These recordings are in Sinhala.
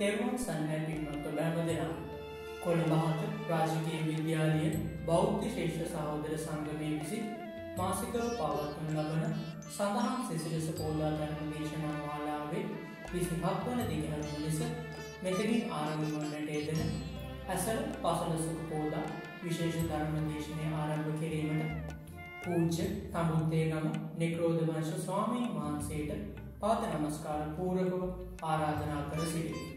තෙරුවන් සන්නැ පින්වත් ඔබෑම දෙනා. කොළඹහත රාජකය විද්‍යාලිය බෞද්ධ ශේෂ සහෝදර සංගමය විසි මාසිකව පවත්වන ලබන සඳහන් සිසිලෙස පෝදා ධර්ම දේශනා මාලාවේ විසිහක් වන දිගහන ලෙස මෙතකින් ආරම්භන්නට එදෙන ඇසර පසලසුක පෝදා විශේෂ ධර්ම දේශනය ආරම්භ කිරීමට පූජ්‍ය තමුන්තේ නම නිකරෝධ වංශ ස්වාමීන් වහන්සේට පාත නමස්කාර පූරකව ආරාධනා කර සිටිී.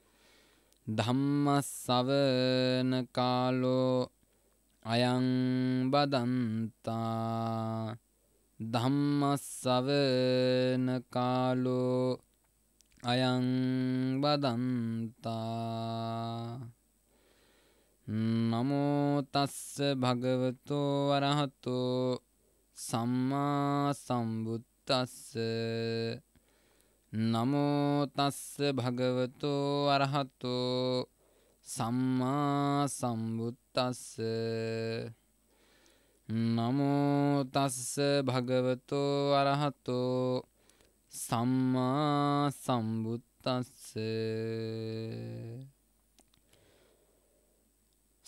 ධම්ම සවන කාලෝ අයං බදන්තා ධම්ම සවන කාලෝ අයං බදන්තා නමෝ තස්ස භගවතෝ වරහතෝ සම්මා සම්බුද්දස්ස නමෝ තස්ස භගවතු අරහතෝ සම්මා සම්බුද්දස්ස නමෝ තස්ස භගවතු අරහතෝ සම්මා සම්බුද්දස්ස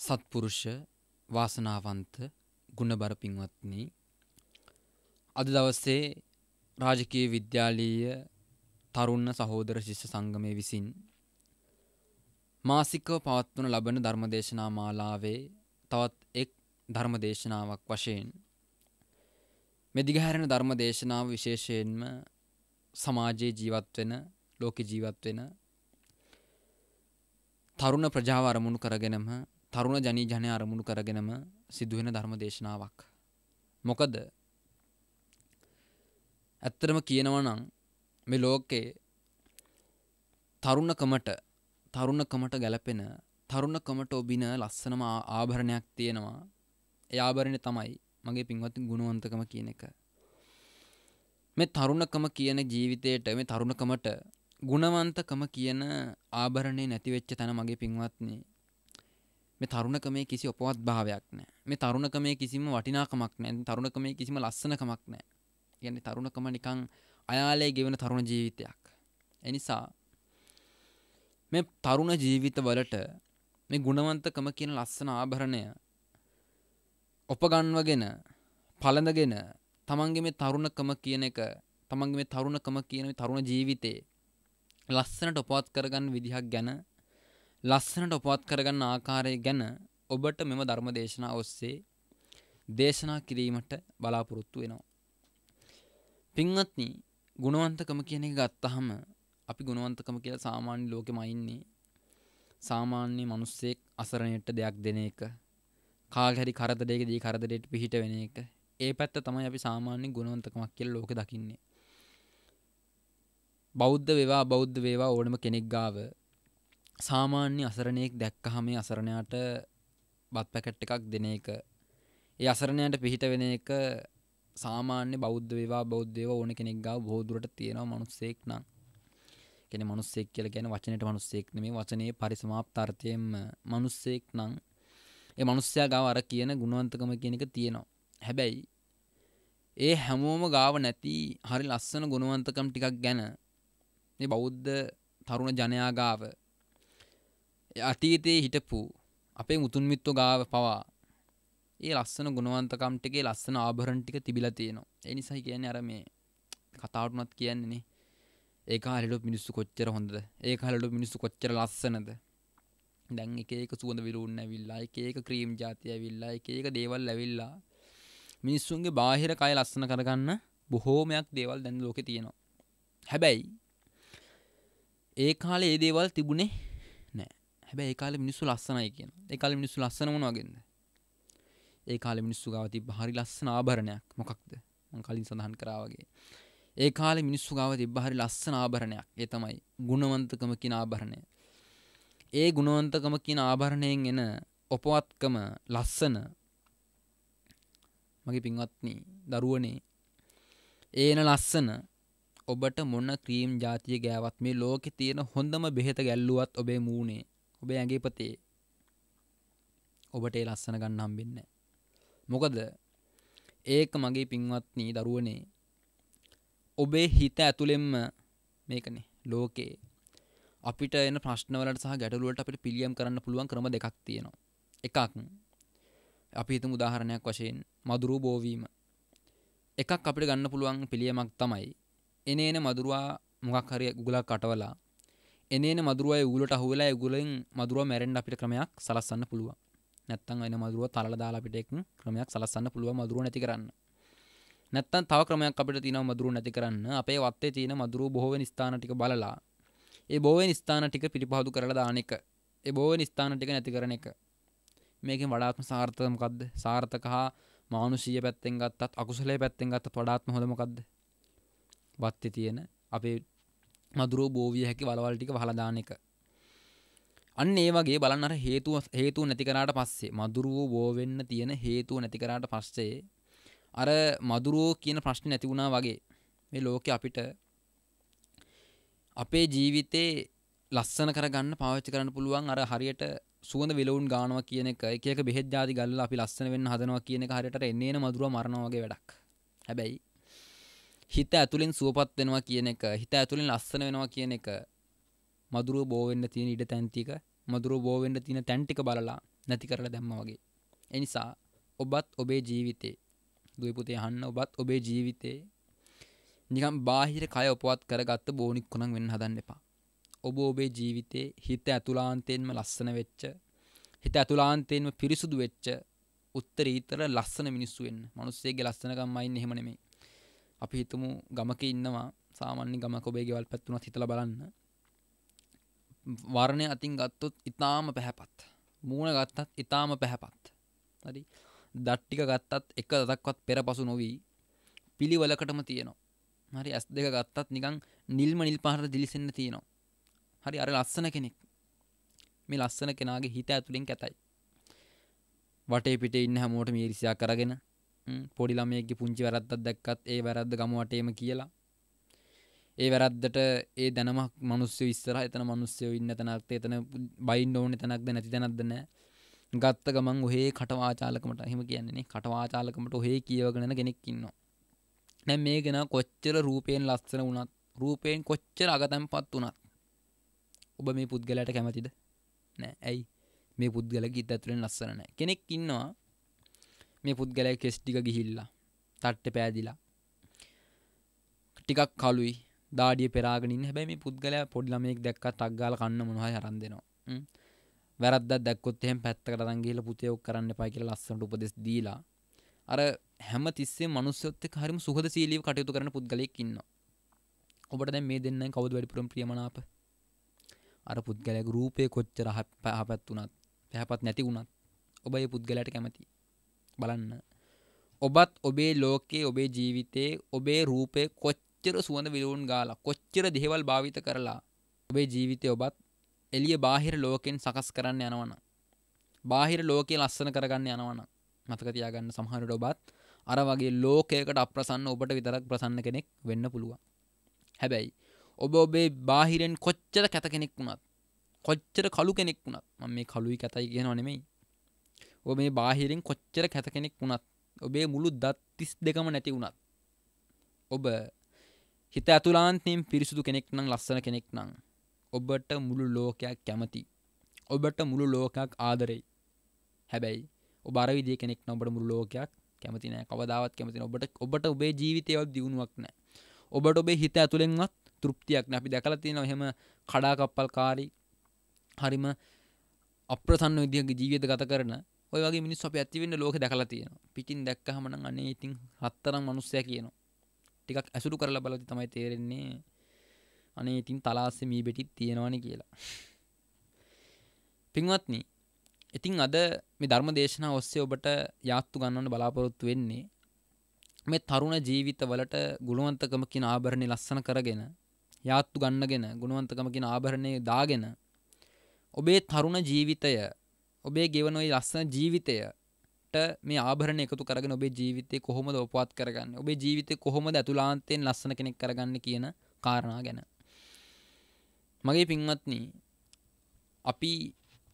සත්පුරුෂ වාසනාවන්ත ගුණබර පින්වත්නි අද දවසේ රාජකීය විද්‍යාලීය තරුණ සහෝදර ශිෂ්‍ය සංගමය විසින් මාසිකව පවත්වන ලබන ධර්මදේශනා මාලාවේ තවත් එක් ධර්මදේශනාවක් වශයෙන් මෙදිගහැරෙන ධර්මදේශනාව විශේෂයෙන්ම සමාජයේ ජීවත් වෙන ලෝක ජීවත් වෙන තරුණ ප්‍රජාව අරමුණු කරගෙනම තරුණ ජනී ජනය අරමුණු කරගෙනම සිදුවෙන ධර්මදේශනාවක් මොකද ඇත්තටම කියනවා නම් මේ ලෝකේ තරුණකමට තරුණකමට ගැලපෙන තරුණකමට ඔබින ලස්සනම ආභරණයක් තියෙනවා. ඒ ආභරණය තමයි මගේ පින්වත් ගුණවන්තකම කියන එක. මේ තරුණකම කියන ජීවිතේට මේ තරුණකමට ගුණවන්තකම කියන ආභරණේ නැති වෙච්ච තැන මගේ පින්වත්නි මේ තරුණකමේ කිසි අපවත් භාවයක් නැහැ. මේ තරුණකමේ කිසිම වටිනාකමක් නැහැ. තරුණකමේ කිසිම ලස්සනකමක් නැහැ. කියන්නේ තරුණකම නිකන් අයාලේ ගෙවන තරුණ ජීවිතයක්. එනිසා මේ තරුණ ජීවිතවලට මේ ගුණවන්තකම කියන ලස්සන ආභරණය ඔපගන්වගෙන පළඳගෙන තමන්ගේ මේ තරුණකම කියන එක තමන්ගේ මේ තරුණකම කියන තරුණ ජීවිතේ ලස්සනට ඔපවත් කරගන්න විදිහක් ගැන ලස්සනට ඔපවත් කරගන්න ආකාරය ගැන ඔබට මෙම ධර්ම දේශනා ඔස්සේ දේශනා කිරීමට බලාපොරොත්තු වෙනවා. පින්වත්නි ගුණවන්තකම කියන එක ගත්තහම අපි ගුණවන්තකම කියලා සාමාන්‍ය ලෝකෙම අයින්නේ සාමාන්‍ය මිනිස්සෙක් අසරණයට දෙයක් දෙන එක කාගහැරි කරදරයකදී කරදරයට පිහිට වෙන එක ඒ පැත්ත තමයි අපි සාමාන්‍ය ගුණවන්තකමක් කියලා ලෝකෙ දකින්නේ බෞද්ධ වේවා බෞද්ධ වේවා ඕනම කෙනෙක් ගාව සාමාන්‍ය අසරණයෙක් දැක්කහම අසරණයාට බත් පැකට් එකක් දෙන එක ඒ අසරණයට පිහිට වෙන එක සාමාන්‍ය බෞද්ධ වේවා බෞද්ධව ඕන කෙනෙක් ගාව බොහෝදුරට තියෙනවා මනුස්සෙක් නම්. කියන්නේ මනුස්සෙක් කියලා කියන්නේ වචනෙට මනුස්සෙක් නෙමෙයි වචනේ පරිසමාප්තාර්ථයෙන්ම මනුස්සෙක් නම් ඒ මනුස්සයා ගාව අර කියන ගුණවන්තකම කියන එක තියෙනවා. හැබැයි ඒ හැමෝම ගාව නැති හරි ලස්සන ගුණවන්තකම් ටිකක් ගැන මේ බෞද්ධ තරුණ ජනයා ගාව අතීතයේ හිටපු අපේ මුතුන් මිත්තු ගාව පවා ඒ ලස්සන ගුණුවන්තකම්ටිගේ ලස්සන ආභරන්ටික තිබිල තියෙනවා එනිසයි කියන්නේ අර මේ කතාවටනත් කියන්නේනේ ඒ කාලට මිනිස්සු කොච්චර හොඳද ඒ කාලට මිනිස්සු කොච්චර ලස්සනද දැන් එක ඒක සුවඳ විරුන්න ඇවිල්ලා එක ඒක ක්‍රීම් ජාතිය ඇවිල්ලා එක ඒක දේවල් ඇවිල්ලා මිනිස්සුන්ගේ බාහිර කය ලස්සන කරගන්න බොහෝමයක් දේවල් දැන් ලෝකෙ තියෙනවා හැබැයි ඒ කාලේ ඒ දේවල් තිබුණේ නෑ හැබැයි ඒ කාලේ මිනිස්සු ලස්සනයි කියන ඒ කාලේ මිනිස්සු ලස්සන මොනවාගෙන්ද ඒ කාල මිනිස්සු ගාව තිබ හරි ලස්සන ආභරණයක් මොකක්ද කලින් සඳහන් කරාවගේ ඒ කාල මිනිස්සු ගාව තිබ හරි ලස්සන ආභරණයක් ඒ තමයි ගුණවන්තකම කියන ආභරණය ඒ ගුණවන්තකම කියන ආභරණයෙන් එන ඔපවත්කම ලස්සන මගේ පින්වත්නි දරුවනේ ඒන ලස්සන ඔබට මොන්න ක්‍රීම් ජාතිය ගෑවත් මේ ලෝකෙ තියෙන හොඳම බෙහෙත ගැල්ලුවත් ඔබේ මූුණේ ඔබේ ඇගේ පතේ ඔබට ඒ ලස්සන ගන්නම් වෙන්නේ මොකද ඒක මගේ පින්වත්නී දරුවනේ ඔබේ හිත ඇතුළෙම්ම මේකනේ ලෝකේ අපිට එන ප්‍රශ්නවලට සහ ගැටලුවට අපිට පිළියම් කරන්න පුළුවන් ක්‍රම දෙකක් තියෙනවා එකක් අපි හිතමු උදාහරණයක් වශයෙන් මදුරු බෝවීම එකක් අපිට ගන්න පුළුවන් පිළියමක් තමයි එනේන මදුරුවා මොකක් හරි උගලක් කටවලා එනේන මදුරුවා උගලට අහුවෙලා උගලෙන් මදුරුවා මැරෙන්න අපිට ක්‍රමයක් සලස්සන්න පුළුවන් නැත්තන් වෙන මදුරුව තල දාලාපිටෙක් ක්‍රමයක් සලස්සන්න පුළුව මදුරුව නැති කරන්න නැත්තන් තව ක්‍රමයක් අපිට තියෙන මදුරුව නැති කරන්න අපේ වත්තේ තියෙන මදුරුව බොහෝවෙන ස්ථාන ටික බලලා ඒ බොවෙන් ස්ථාන ටික පිරිපහදු කරලා දාන එක ඒ බොවෙන් ස්ථාන ටික නැති කරන එක මේකෙන් වඩාත්ම සාර්ථක මොකද්ද සාර්ථක හා මානුෂීය පැත්තෙන් ගත්තත් අකුසලයේ පැත්තෙන් ගත්තත් වඩාත්ම හොඳ මොකද්ද වත්තේ තියෙන අපේ මදුරෝ බෝවිය හැකි වලවල් ටික වහලා දාන එක අන්න ඒ වගේ බලන්න අර හේතුව හේතුව නැති කරාට පස්සේ මදුරුවෝ බෝ වෙන්න තියෙන හේතුව නැති කරාට පස්සේ අර මදුරුවෝ කියන ප්‍රශ්නේ නැති වුණා වගේ මේ ලෝකෙ අපිට අපේ ජීවිතේ ලස්සන කරගන්න පාවිච්චි කරන්න පුළුවන් අර හරියට සුවඳ විලවුන් ගානවා කියන එක එක එක බෙහෙත් ජාති ගල්ලලා අපි ලස්සන වෙන්න හදනවා කියන එක හරියට එන්නේන මදුරුවා මරනවා වගේ වැඩක්. හැබැයි හිත ඇතුලෙන් සුවපත් වෙනවා කියන එක හිත ඇතුලෙන් ලස්සන වෙනවා කියන එක මදුරුව බෝවෙන්න තියෙන ඉඩ තැන්තික මදුරුව බෝවෙන්න තියෙන තැන්ටික බලලා නැති කරලා දැම්ම වගේ. එනිසා ඔබත් ඔබේ ජීවිතේ දුවපුතේ හන්න ඔබත් ඔබේ ජීවිතේ නිකම් බාහිර කය උපවත් කරගත්ත බෝනික් කොනක් වෙන්න හදන්න එපා. ඔබ ඔබේ ජීවිතේ හිත ඇතුලාන්තයෙන්ම ලස්සන වෙච්ච හිත ඇතුලාන්තයෙන්ම පිරිසුදු වෙච්ච උත්තරීතර ලස්සන මිනිස්සු වෙන්න. මිනිස්සෙගේ ලස්සනකම්මයින් එහෙම නෙමෙයි. අපි හිතමු ගමක ඉන්නවා සාමාන්‍ය ගමක ඔබේ ගෙවල් පැත්තුණත් හිතලා බලන්න. වර්ණය අතින් ගත්තොත් ඉතාම පැහැපත් මූුණ ගත්තත් ඉතාම පැහැපත් හරි දට්ටික ගත්තත් එක දක්වත් පෙර පසු නොවී පිළිවලකටම තියනවා හරි ඇස් දෙක ගත්තත් නිකං නිල්ම නිල් පහර දිලිසන්න තියෙනවා හරි අර ලස්සන කෙනෙක් මේ ලස්සන කෙනගේ හිත ඇතුළින් කැතයි වටේ පිට ඉන්න හැමෝට මිරිසියා කරගෙන පොඩිළමයගේ පුංචි වැරත්තත් දැක්කත් ඒ වැරද්ද ගම වටේම කියලා ඒ වැරද්දට ඒ දැනමක් මනුස්්‍ය විස්සර එතන මනුස්්‍යය ඉන්න තැනක් එතන බයින් ඕන තැනක්ද නැති තැනක්දන ගත්ත ගමන් ඔහේ කටවාචාලකමට හිම කියන්නේ කටවාචාලකමට ඔහේ කියවගෙනන කෙනෙක්කින්න නැ මේ ගෙන කොච්චර රූපයෙන් ලස්සන වනත් රූපයෙන් කොච්චර අගතැම් පත් වනත් ඔබ මේ පුද්ගලට කැමතිද නෑ ඇයි මේ පුද්ගල ගිත්තඇතුරෙන් ලස්සනන කෙනෙක් ඉන්නවා මේ පුද්ගලය කෙස්්ටික ගිහිල්ලා තට්ට පෑදිලා ටිකක් කලුයි දාඩිය පෙරාගෙනින් හැබැයි මේ පුද්ගලයා පොඩි ළමයෙක් දැක්කත් අක්ගාලා කන්න මොනවා අරන් දෙනවා වැරද්දක් දැක්කොත් එහෙම පැත්තකට අරන් ගිහලා පුතේ ඔක් කරන්න එපා කියලා ලස්සනට උපදෙස් දීලා අර හැම තිස්සේ මනුස්සයොත් එක්ක හරිම සුහදශීලීව කටයුතු කරන පුද්ගලයෙක් ඉන්නවා ඔබට දැන් මේ දෙන්නෙන් කවුද වැඩිපුරම ප්‍රියමනාප අර පුද්ගලයාගේ රූපේ කොච්චර පහපත් වුණත් පැහැපත් නැති වුණත් ඔබ ඒ පුද්ගලයාට කැමති බලන්න ඔබත් ඔබේ ලෝකේ ඔබේ ජීවිතේ ඔබේ රූපේ කොච්ච කොච්චර සුවඳ විලූන් ගාලා කොච්චර දෙහෙවල් භාවිත කරලා ඔබේ ජීවිතය ඔබත් එළිය බාහිර ලෝකෙන් සකස් කරන්න යනවන බාහිර ලෝකයේ ලස්සන කරගන්න යනවන මතක තියාගන්න සමහරට ඔබත් අර වගේ ලෝකයකට අප්‍රසන්න ඔබට විතරක් ප්‍රසන්න කෙනෙක් වෙන්න පුළුවන් හැබැයි ඔබ ඔබේ බාහිරෙන් කොච්චර කැත කෙනෙක් වුණත් කොච්චර කළු කෙනෙක් වුණත් මම මේ කළුයි කැතයි කියනවා නෙමෙයි ඔබ මේ බාහිරෙන් කොච්චර කැත කෙනෙක් වුණත් ඔබේ මුළු දත් 32ම නැති වුණත් ඔබ හිත ඇතුලාන්තයෙන් පිරිසුදු කෙනෙක් නම් ලස්සන කෙනෙක් නම් ඔබට මුළු ලෝකයක් කැමති ඔබට මුළු ලෝකයක් ආදරෙයි හැබැයි ඔබරවිදි කෙනෙක් නොබට මුළු ලෝකයක් කැමති නෑ කවදාවත් කැමති ඔබට ඔබට ඔබේ ජීවිතයවත් දියුණුවක් නෑ ඔබට ඔබේ හිත ඇතුළෙන්වත් තෘප්තියක් නෑ අපි දැකලා තියෙනවා එහෙම කඩාකප්පල් කාරී හරිම අප්‍රසන්න විදිහක ජීවිත ගත කරන ඔය වගේ මිනිස්සු අපි ඇති වෙන්න ලෝකේ දැකලා තියෙනවා පිටින් දැක්කහම නම් අනේ ඉතින් හතරක් මිනිස්සයා කියනවා ටිකක් ඇසුරු කරලා බලති තමයි තේරෙන්නේ අනේ ඉතින් තලාස්සේ මී බෙටිත් තියෙනවන කියලා පින්වත්න ඉතිං අද මේ ධර්ම දේශනා ඔස්සේ ඔබට යාත්තු ගන්නන්න බලාපොරොත්තු වෙන්නේ මේ තරුණ ජීවිත වලට ගුණුවන්තකමකින් ආභරණය ලස්සන කරගෙන යාත්තු ගන්නගෙන ගුණුවන්තකමකින් ආභරණය දාගෙන ඔබේ තරුණ ජීවිතය ඔබේ ගෙවනොයි ලස්සන ජීවිතය මේ ආභරණ එකතු කරගෙන ඔබේ ජීවිතය කොහොමද ඔපවත් කරගන්න ඔබේ ජීවිතය කොහොමද ඇතුලාන්තයෙන් ලස්සන කෙනෙක් කරගන්න කියන කාරණා ගැන මගේ පින්වත්න අපි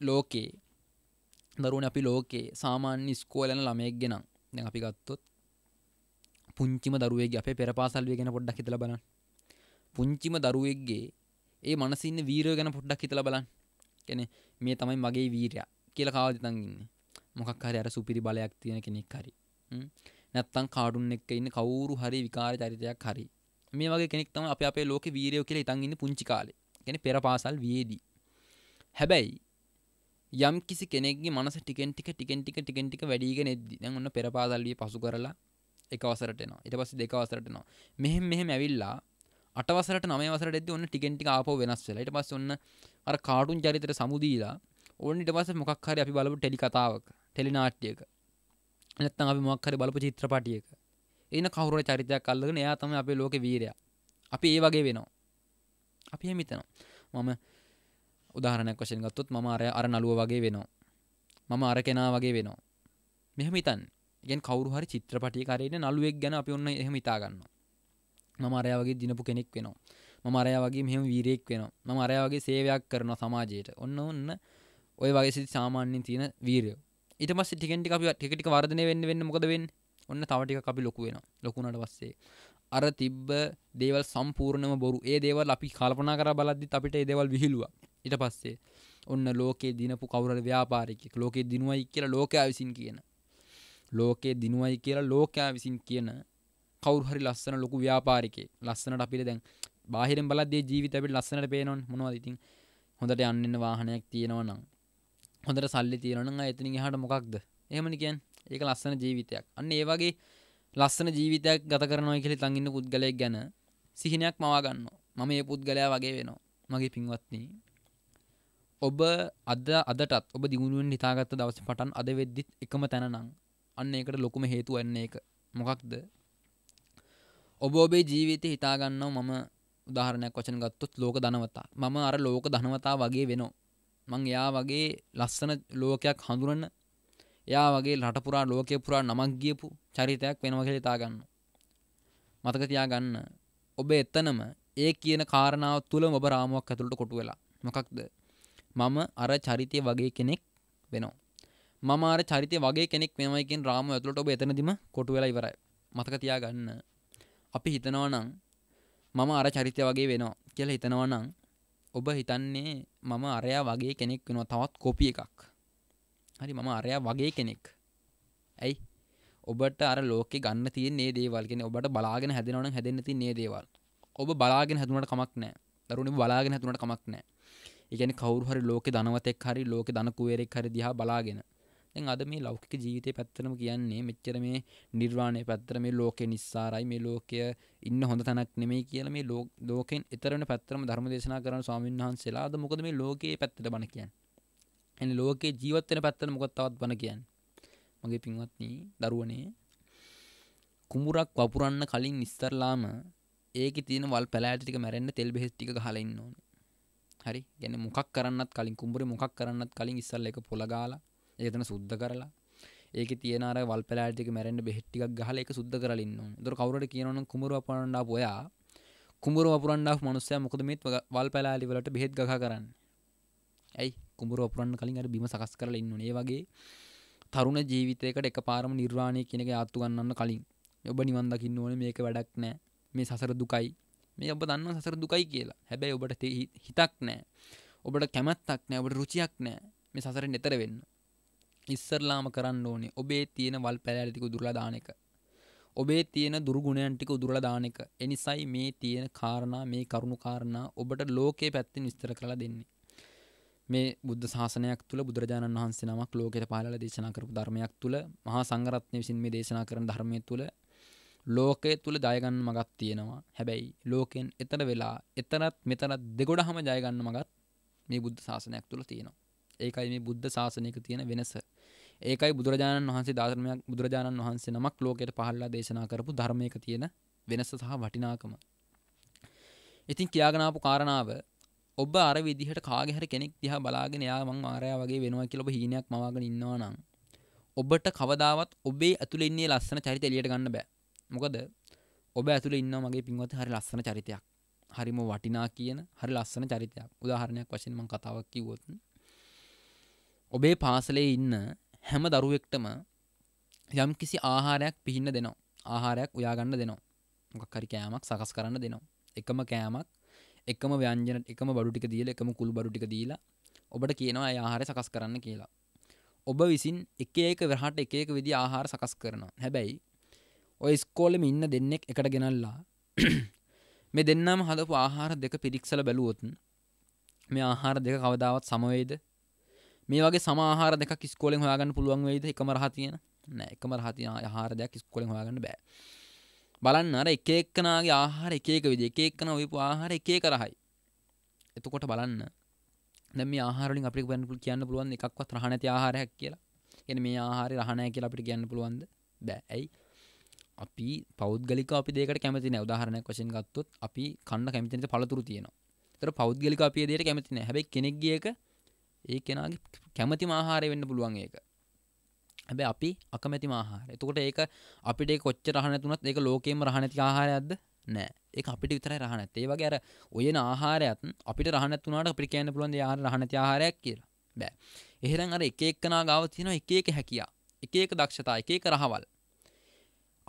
ලෝකේ දරුණ අපි ලෝකේ සාමාන්‍ය ස්කෝලන ළමයෙක් ගෙනම් දැන් අපි ගත්තොත් පුංචිම දරුවේගේ අපේ පෙරපාසල් වේ ගැන පොඩ්ඩක් හිතලා බලන්න පුංචිම දරුවෙක්ගේ ඒ මනසින්න වීරය ගැන පොඩ්ඩක් හිතලා බලන්න කෙනෙ මේ තමයි මගේ වීරයා කියලා කාවදිතන් ඉන්නේ මොකක් හරි අර සුපිරි බලයක් තියෙන කෙනෙක් හරි නැත්තම් කාඩුන් එක්ක ඉන්න කවුරු හරි විකාර චරිතයක් හරි මේ වගේ කෙනෙක් තමයි අපි අපේ ලෝකේ වීරයෝ කියලා ඉතින් ඉන්නේ පුංචි කාලේ. කියන්නේ පෙර පාසල් වියේදී. හැබැයි යම් කිසි කෙනෙක්ගේ මනස ටිකෙන් ටික ටිකෙන් ටික ටිකෙන් ටික වැඩිගෙන එද්දි දැන් ඔන්න පෙර පාසල් වියේ පසු කරලා එක වසරට එනවා. ඊට පස්සේ දෙක වසරට එනවා. මෙහෙම මෙහෙම ඇවිල්ලා අට වසරට නවය වසරට එද්දි ඔන්න ටිකෙන් ටික ආපහු වෙනස් වෙලා. ඊට පස්සේ ඔන්න අර කාටුන් චරිතයට සමුදීලා ඕන්න ඊට පස්සේ මොකක් හරි අපි බලමු ටෙලි කතාවක. ටෙලිනාට්ටියක නැත්තම් අපි මොකක් හරි බලපු චිත්‍රපටියක එන කවුරු චරිතයක් අල්ලගෙන එයා තමයි අපේ ලෝක වීරයා. අපි ඒ වගේ වෙනවා. අපි එහෙම හිතනවා. මම උදාහරණයක් වශයෙන් ගත්තොත් මම අර අර නළුව වගේ වෙනවා. මම අර කෙනා වගේ වෙනවා. මෙහෙම හිතන්නේ. කියන්නේ කවුරු හරි චිත්‍රපටියක හරි ඉන්න නළුවෙක් ගැන අපි ඔන්න එහෙම හිතා ගන්නවා. මම අරයා වගේ දිනපු කෙනෙක් වෙනවා. මම අරයා වගේ මෙහෙම වීරයෙක් වෙනවා. මම අරයා වගේ සේවයක් කරනවා සමාජයට. ඔන්න ඔන්න ඔය වගේ සිත සාමාන්‍යයෙන් තියෙන වීරයෝ. ඉතමස් ටිකෙන්ටි අපි ටිකටික වර්ධනය වෙන්න වෙන්න මොකද වෙන්න ඔන්න තවටික අපි ලොකු වෙන ලොකුණට පස්සේ අර තිබ්බ දේවල් සම්පූර්ණම බොරු ඒ දේවල් අපි කල්පනා කර බලද්දිත් අපිට ඒ දේවල් විහිළුවා ඊට පස්සේ ඔන්න ලෝකේ දිනපු කවුරුහරි ව්‍යාපාරිකයෙක් ලෝකේ දිනුවයි කියලා ලෝකයා විසින් කියන ලෝකේ දිනුවයි කියලා ලෝකයා විසින් කියන කවුරුහරි ලස්සන ලොකු ව්‍යාපාරිකයෙක් ලස්සනට අපිට දැන් බාහිරෙන් බලද්දී ජීවිත අපිට ලස්සනට පේනවනේ මොනවද ඉතින් හොඳට යන්න වාහනයක් තියෙනවා නම් හොඳට සල්ලි තියෙනන එතනින් හට මොකක්ද එහමනිකන් ඒක ලස්සන ජීවිතයක් අන්න ඒවාගේ ලස්සන ජීවිතයක් ගත කරනොයි කෙළි තඟන්න පුද්ගලයක් ගැන සිහිනයක් මවාගන්න මම ඒ පුද්ගලයා වගේ වෙනවා මගේ පින්වත්න ඔබ අද අදටත් ඔබ දිගුණුවෙන් නිතාගත්ත දවස පටන් අද වෙද්දිත් එකම තැනනම් අන්න එකට ලොකුම හේතු වන්නේ එක මොකක්ද ඔබ ඔබේ ජීවිතය හිතාගන්නව මම උදාහරණයක් වචන ගත්තුත් ලෝක දනවතා මම අර ලෝක දනවතා වගේ වෙනවා මං එයා වගේ ලස්සන ලෝකයක් හඳුරන්න එයා වගේ රටපුරා ලෝකය පුරා නමක් ගියපු චරිතයක් වෙනව කියලා හිතාගන්න. මතක තියාගන්න. ඔබ එතනම ඒ කියන කාරණාව තුලම ඔබ රාමුවක් ඇතුළට කොටු වෙලා. මොකක්ද? මම අර චරිතය වගේ කෙනෙක් වෙනවා. මම අර චරිතය වගේ කෙනෙක් වෙනවයි කියන රාමුව ඇතුළට ඔබ එතනදිම කොටු වෙලා ඉවරයි. මතක තියාගන්න. අපි හිතනවා නම් මම අර චරිතය වගේ වෙනවා කියලා හිතනවා නම් ඔබ හිතන්නේ මම අරයා වගේ කෙනෙක් වෙනවා තවත් කොපි එකක් හරි මම අරයා වගේ කෙනෙක් ඇයි ඔබට අර ලෝකෙ ගන්න තියන්නේ දේවල්ගෙන ඔබට බලාගෙන හැදෙනවන හැදෙන ති නේ දේවල් ඔබ බලාගෙන හැදුනට කමක් නෑ දරුණ බලාගෙන හැතුනට කමක් නෑ ඉගැන කවරු හරි ලෝක දනවතෙක් හරි ලෝක දනකුවරෙක් හරි දිහා බලාගෙන දැන් අද මේ ලෞකික ජීවිතේ පැත්තනම කියන්නේ මෙච්චර මේ නිර්වාණය පැත්තර මේ ලෝකේ නිස්සාරයි මේ ලෝකය ඉන්න හොඳ තැනක් නෙමෙයි කියලා මේ ලෝකෙන් ඈතර වෙන පැත්තරම ධර්ම දේශනා කරන ස්වාමීන් වහන්සේලා අද මොකද මේ ලෝකයේ පැත්තට බණ කියන්නේ එනි ලෝකේ ජීවත් වෙන පැත්තට මොකක් තවත් බණ කියන්නේ මගේ පින්වත්නි දරුවනේ කුඹුරක් වපුරන්න කලින් ඉස්සරලාම ඒකේ තියෙන වල් පැලෑටි ටික මැරෙන්න තෙල් බෙහෙත් ටික ගහලා ඉන්න ඕනේ. හරි. يعني මොකක් කරන්නත් කලින් කුඹුරේ මොකක් කරන්නත් කලින් ඉස්සරලා ඒක පොළ ගාලා ඒතන සුද්ධ කරලා ඒක තියන වල් පලාටික මැරෙන්ට බෙට්ටික් ගහල එක සුද්ධ කරලන්න දොර කවරට කියනවන කුමර පරන්ඩා පොයා කුමර පුරන්ඩා මනුස්සය මොකද මේත් වල් පැලාලි වලට බෙහෙත් ගහ කරන්න ඇයි කුමර පුරන් කලින් අර බිම සකස් කරලා ඉන්න ඒ වගේ තරුණ ජීවිතයකට එක පාරම නිර්වාණය කියනක අත්තුගන්නන්න කලින් ඔබ නිවන්දකින්න ඕන මේක වැඩක් නෑ මේ සසර දුකයි මේ ඔබ දන්න සසර දුකයි කියලා හැබැයි ඔබට හිතක් නෑ ඔබට කැමත්තක් නෑ ඔබට රුචියක් නෑ මේ සසර නෙතර වෙන්න ඉස්සරලාම කරන්න ඕනේ ඔබේ තියෙන වල් පැලෑලි ටික උදුරලා දාන එක. ඔබේ තියෙන දුර්ගුණයන් ටික උදුරලා දාන එක. එනිසයි මේ තියෙන කාරණා මේ කරුණු කාරණා ඔබට ලෝකයේ පැත්තෙන් විස්තර කරලා දෙන්නේ. මේ බුද්ධ ශාසනයක් තුළ බුදුරජාණන් වහන්සේ නමක් ලෝකයට පහළලා දේශනා කරපු ධර්මයක් තුළ මහා සංඝරත්නය විසින් මේ දේශනා කරන ධර්මයේ තුළ ලෝකයේ තුළ ජය ගන්න මගක් තියෙනවා. හැබැයි ලෝකෙන් එතර වෙලා එතරත් මෙතරත් දෙගොඩහම ජය ගන්න මගක් මේ බුද්ධ ශාසනයක් තුළ තියෙනවා. ඒකයි මේ බුද්ධ ශාසනයක තියෙන වෙනස. ඒකයි බුදුරජාණන් වහන්සේ ධර්මයක් බුදුරජාණන් වහන්සේ නමක් ලෝකයට පහළලා දේශනා කරපු ධර්මයක තියෙන වෙනස සහ වටිනාකම. ඉතින් කියාගෙන ආපු කාරණාව ඔබ අර විදිහට කාගේ හරි කෙනෙක් දිහා බලාගෙන යා මං මාරයා වගේ වෙනවා කියලා ඔබ හීනයක් මවාගෙන ඉන්නවා නම් ඔබට කවදාවත් ඔබේ ඇතුළේ ඉන්නේ ලස්සන චරිත එළියට ගන්න බෑ. මොකද ඔබ ඇතුළේ ඉන්නවා මගේ පින්වත් හරි ලස්සන චරිතයක්. හරිම වටිනා කියන හරි ලස්සන චරිතයක්. උදාහරණයක් වශයෙන් මම කතාවක් කිව්වොත් ඔබේ පාසලේ ඉන්න හැම දරුවෙක්ටම යම් කිසි ආහාරයක් පිහින්න දෙනවා. ආහාරයක් උයාගන්න දෙනවා. මොකක් හරි කෑමක් සකස් කරන්න දෙනවා. එකම කෑමක් එකම ව්‍යංජන එකම බඩු ටික දීලා එකම කුළු බඩු ටික දීලා ඔබට කියනවා ඒ ආහාරය සකස් කරන්න කියලා. ඔබ විසින් එක එක වෙරහට එක එක විදිහේ ආහාර සකස් කරනවා. හැබැයි ඔය ඉස්කෝලෙම ඉන්න දෙන්නෙක් එකට ගෙනල්ලා මේ දෙන්නම හදපු ආහාර දෙක පිරික්සලා බැලුවොත් මේ ආහාර දෙක කවදාවත් සම වේද මේ වගේ සමහර දෙක ස්කෝලෙන් හොයාගන්න පුළුවන් වෙයිද එකම රහ තියෙන නෑ එකම රහ තියෙන ආහාර දෙයක් ස්කෝලෙන් හොයාගන්න බෑ බලන්න අර එක එක්කනාගේ ආහාර එක එක විදිහ එක එක්කන ඔයපු ආහාර එක එක රහයි එතකොට බලන්න දැන් මේ ආහාර වලින් අපිට කියන්න පුළුවන් එකක්වත් රහ නැති ආහාරයක් කියලා එන මේ ආහාරය රහ නැහැ කියලා අපිට කියන්න පුළුවන්ද බෑ ඇයි අපි පෞද්ගලික අපි දෙකට කැමති නෑ උදාහරණයක් වශයෙන් ගත්තොත් අපි කන්න කැමති නැති පළතුරු තියෙනවා. ඒතර පෞද්ගලික අපි ඒ දෙයට කැමති නෑ. හැබැයි කෙනෙක්ගේ එක ඒ කෙනගේ කැමති මාහාරය වෙන්න පුළුවන් ඒක හැබැ අපි අකමැති මාහාර එතකොට ඒක අපිට කොච්ච රහණ තුනත් ඒක ලෝකෙම රහණති ආහාරයක්ද නෑ ඒ අපිට විතර රහණත් ඒ වගේ අර ඔයන ආහාරයත් අපිට රහණත් වනට අපි කියන්න පුළන් යාර රහණති ආහාරයක් කියලා බෑ එහෙරන් අර එක එක්කනා ගාව තියෙන එක එක හැකියා එක එක දක්ෂතා එක එක රහවල්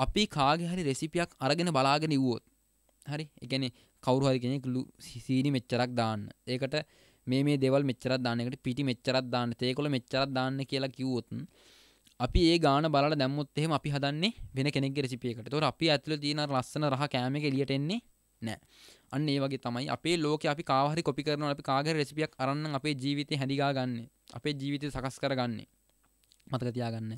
අපි කාගේ හරි රෙසිපියක් අරගෙන බලාගෙන ඉවුවොත් හරි එකන කවරු හරි කෙනෙක් ලු සීනි මෙච්චරක් දාන්න ඒකට මේ මේ දෙවල් මෙච්චරත් දානකට පිටි මෙච්චරත් දාන්න තේකොළ මෙච්චරත් දාන්න කියලා කිව්වොත් අපි ඒ ගාන බලට දැම්මුත් එහෙම අපි හදන්නේ වෙන කෙනෙක්ගේ රෙසිපියකට. ඒතොර අපි ඇතුළේ තියෙන ලස්සන රහ කෑම එක එළියට එන්නේ නැහැ. අන්න ඒ වගේ තමයි අපේ ලෝකේ අපි කාව හරි කොපි කරනවා අපි කාගේ රෙසිපියක් අරන් නම් අපේ ජීවිතේ හැඳිගා ගන්නෙ. අපේ ජීවිතේ සකස් කරගන්නෙ. මතක තියාගන්න.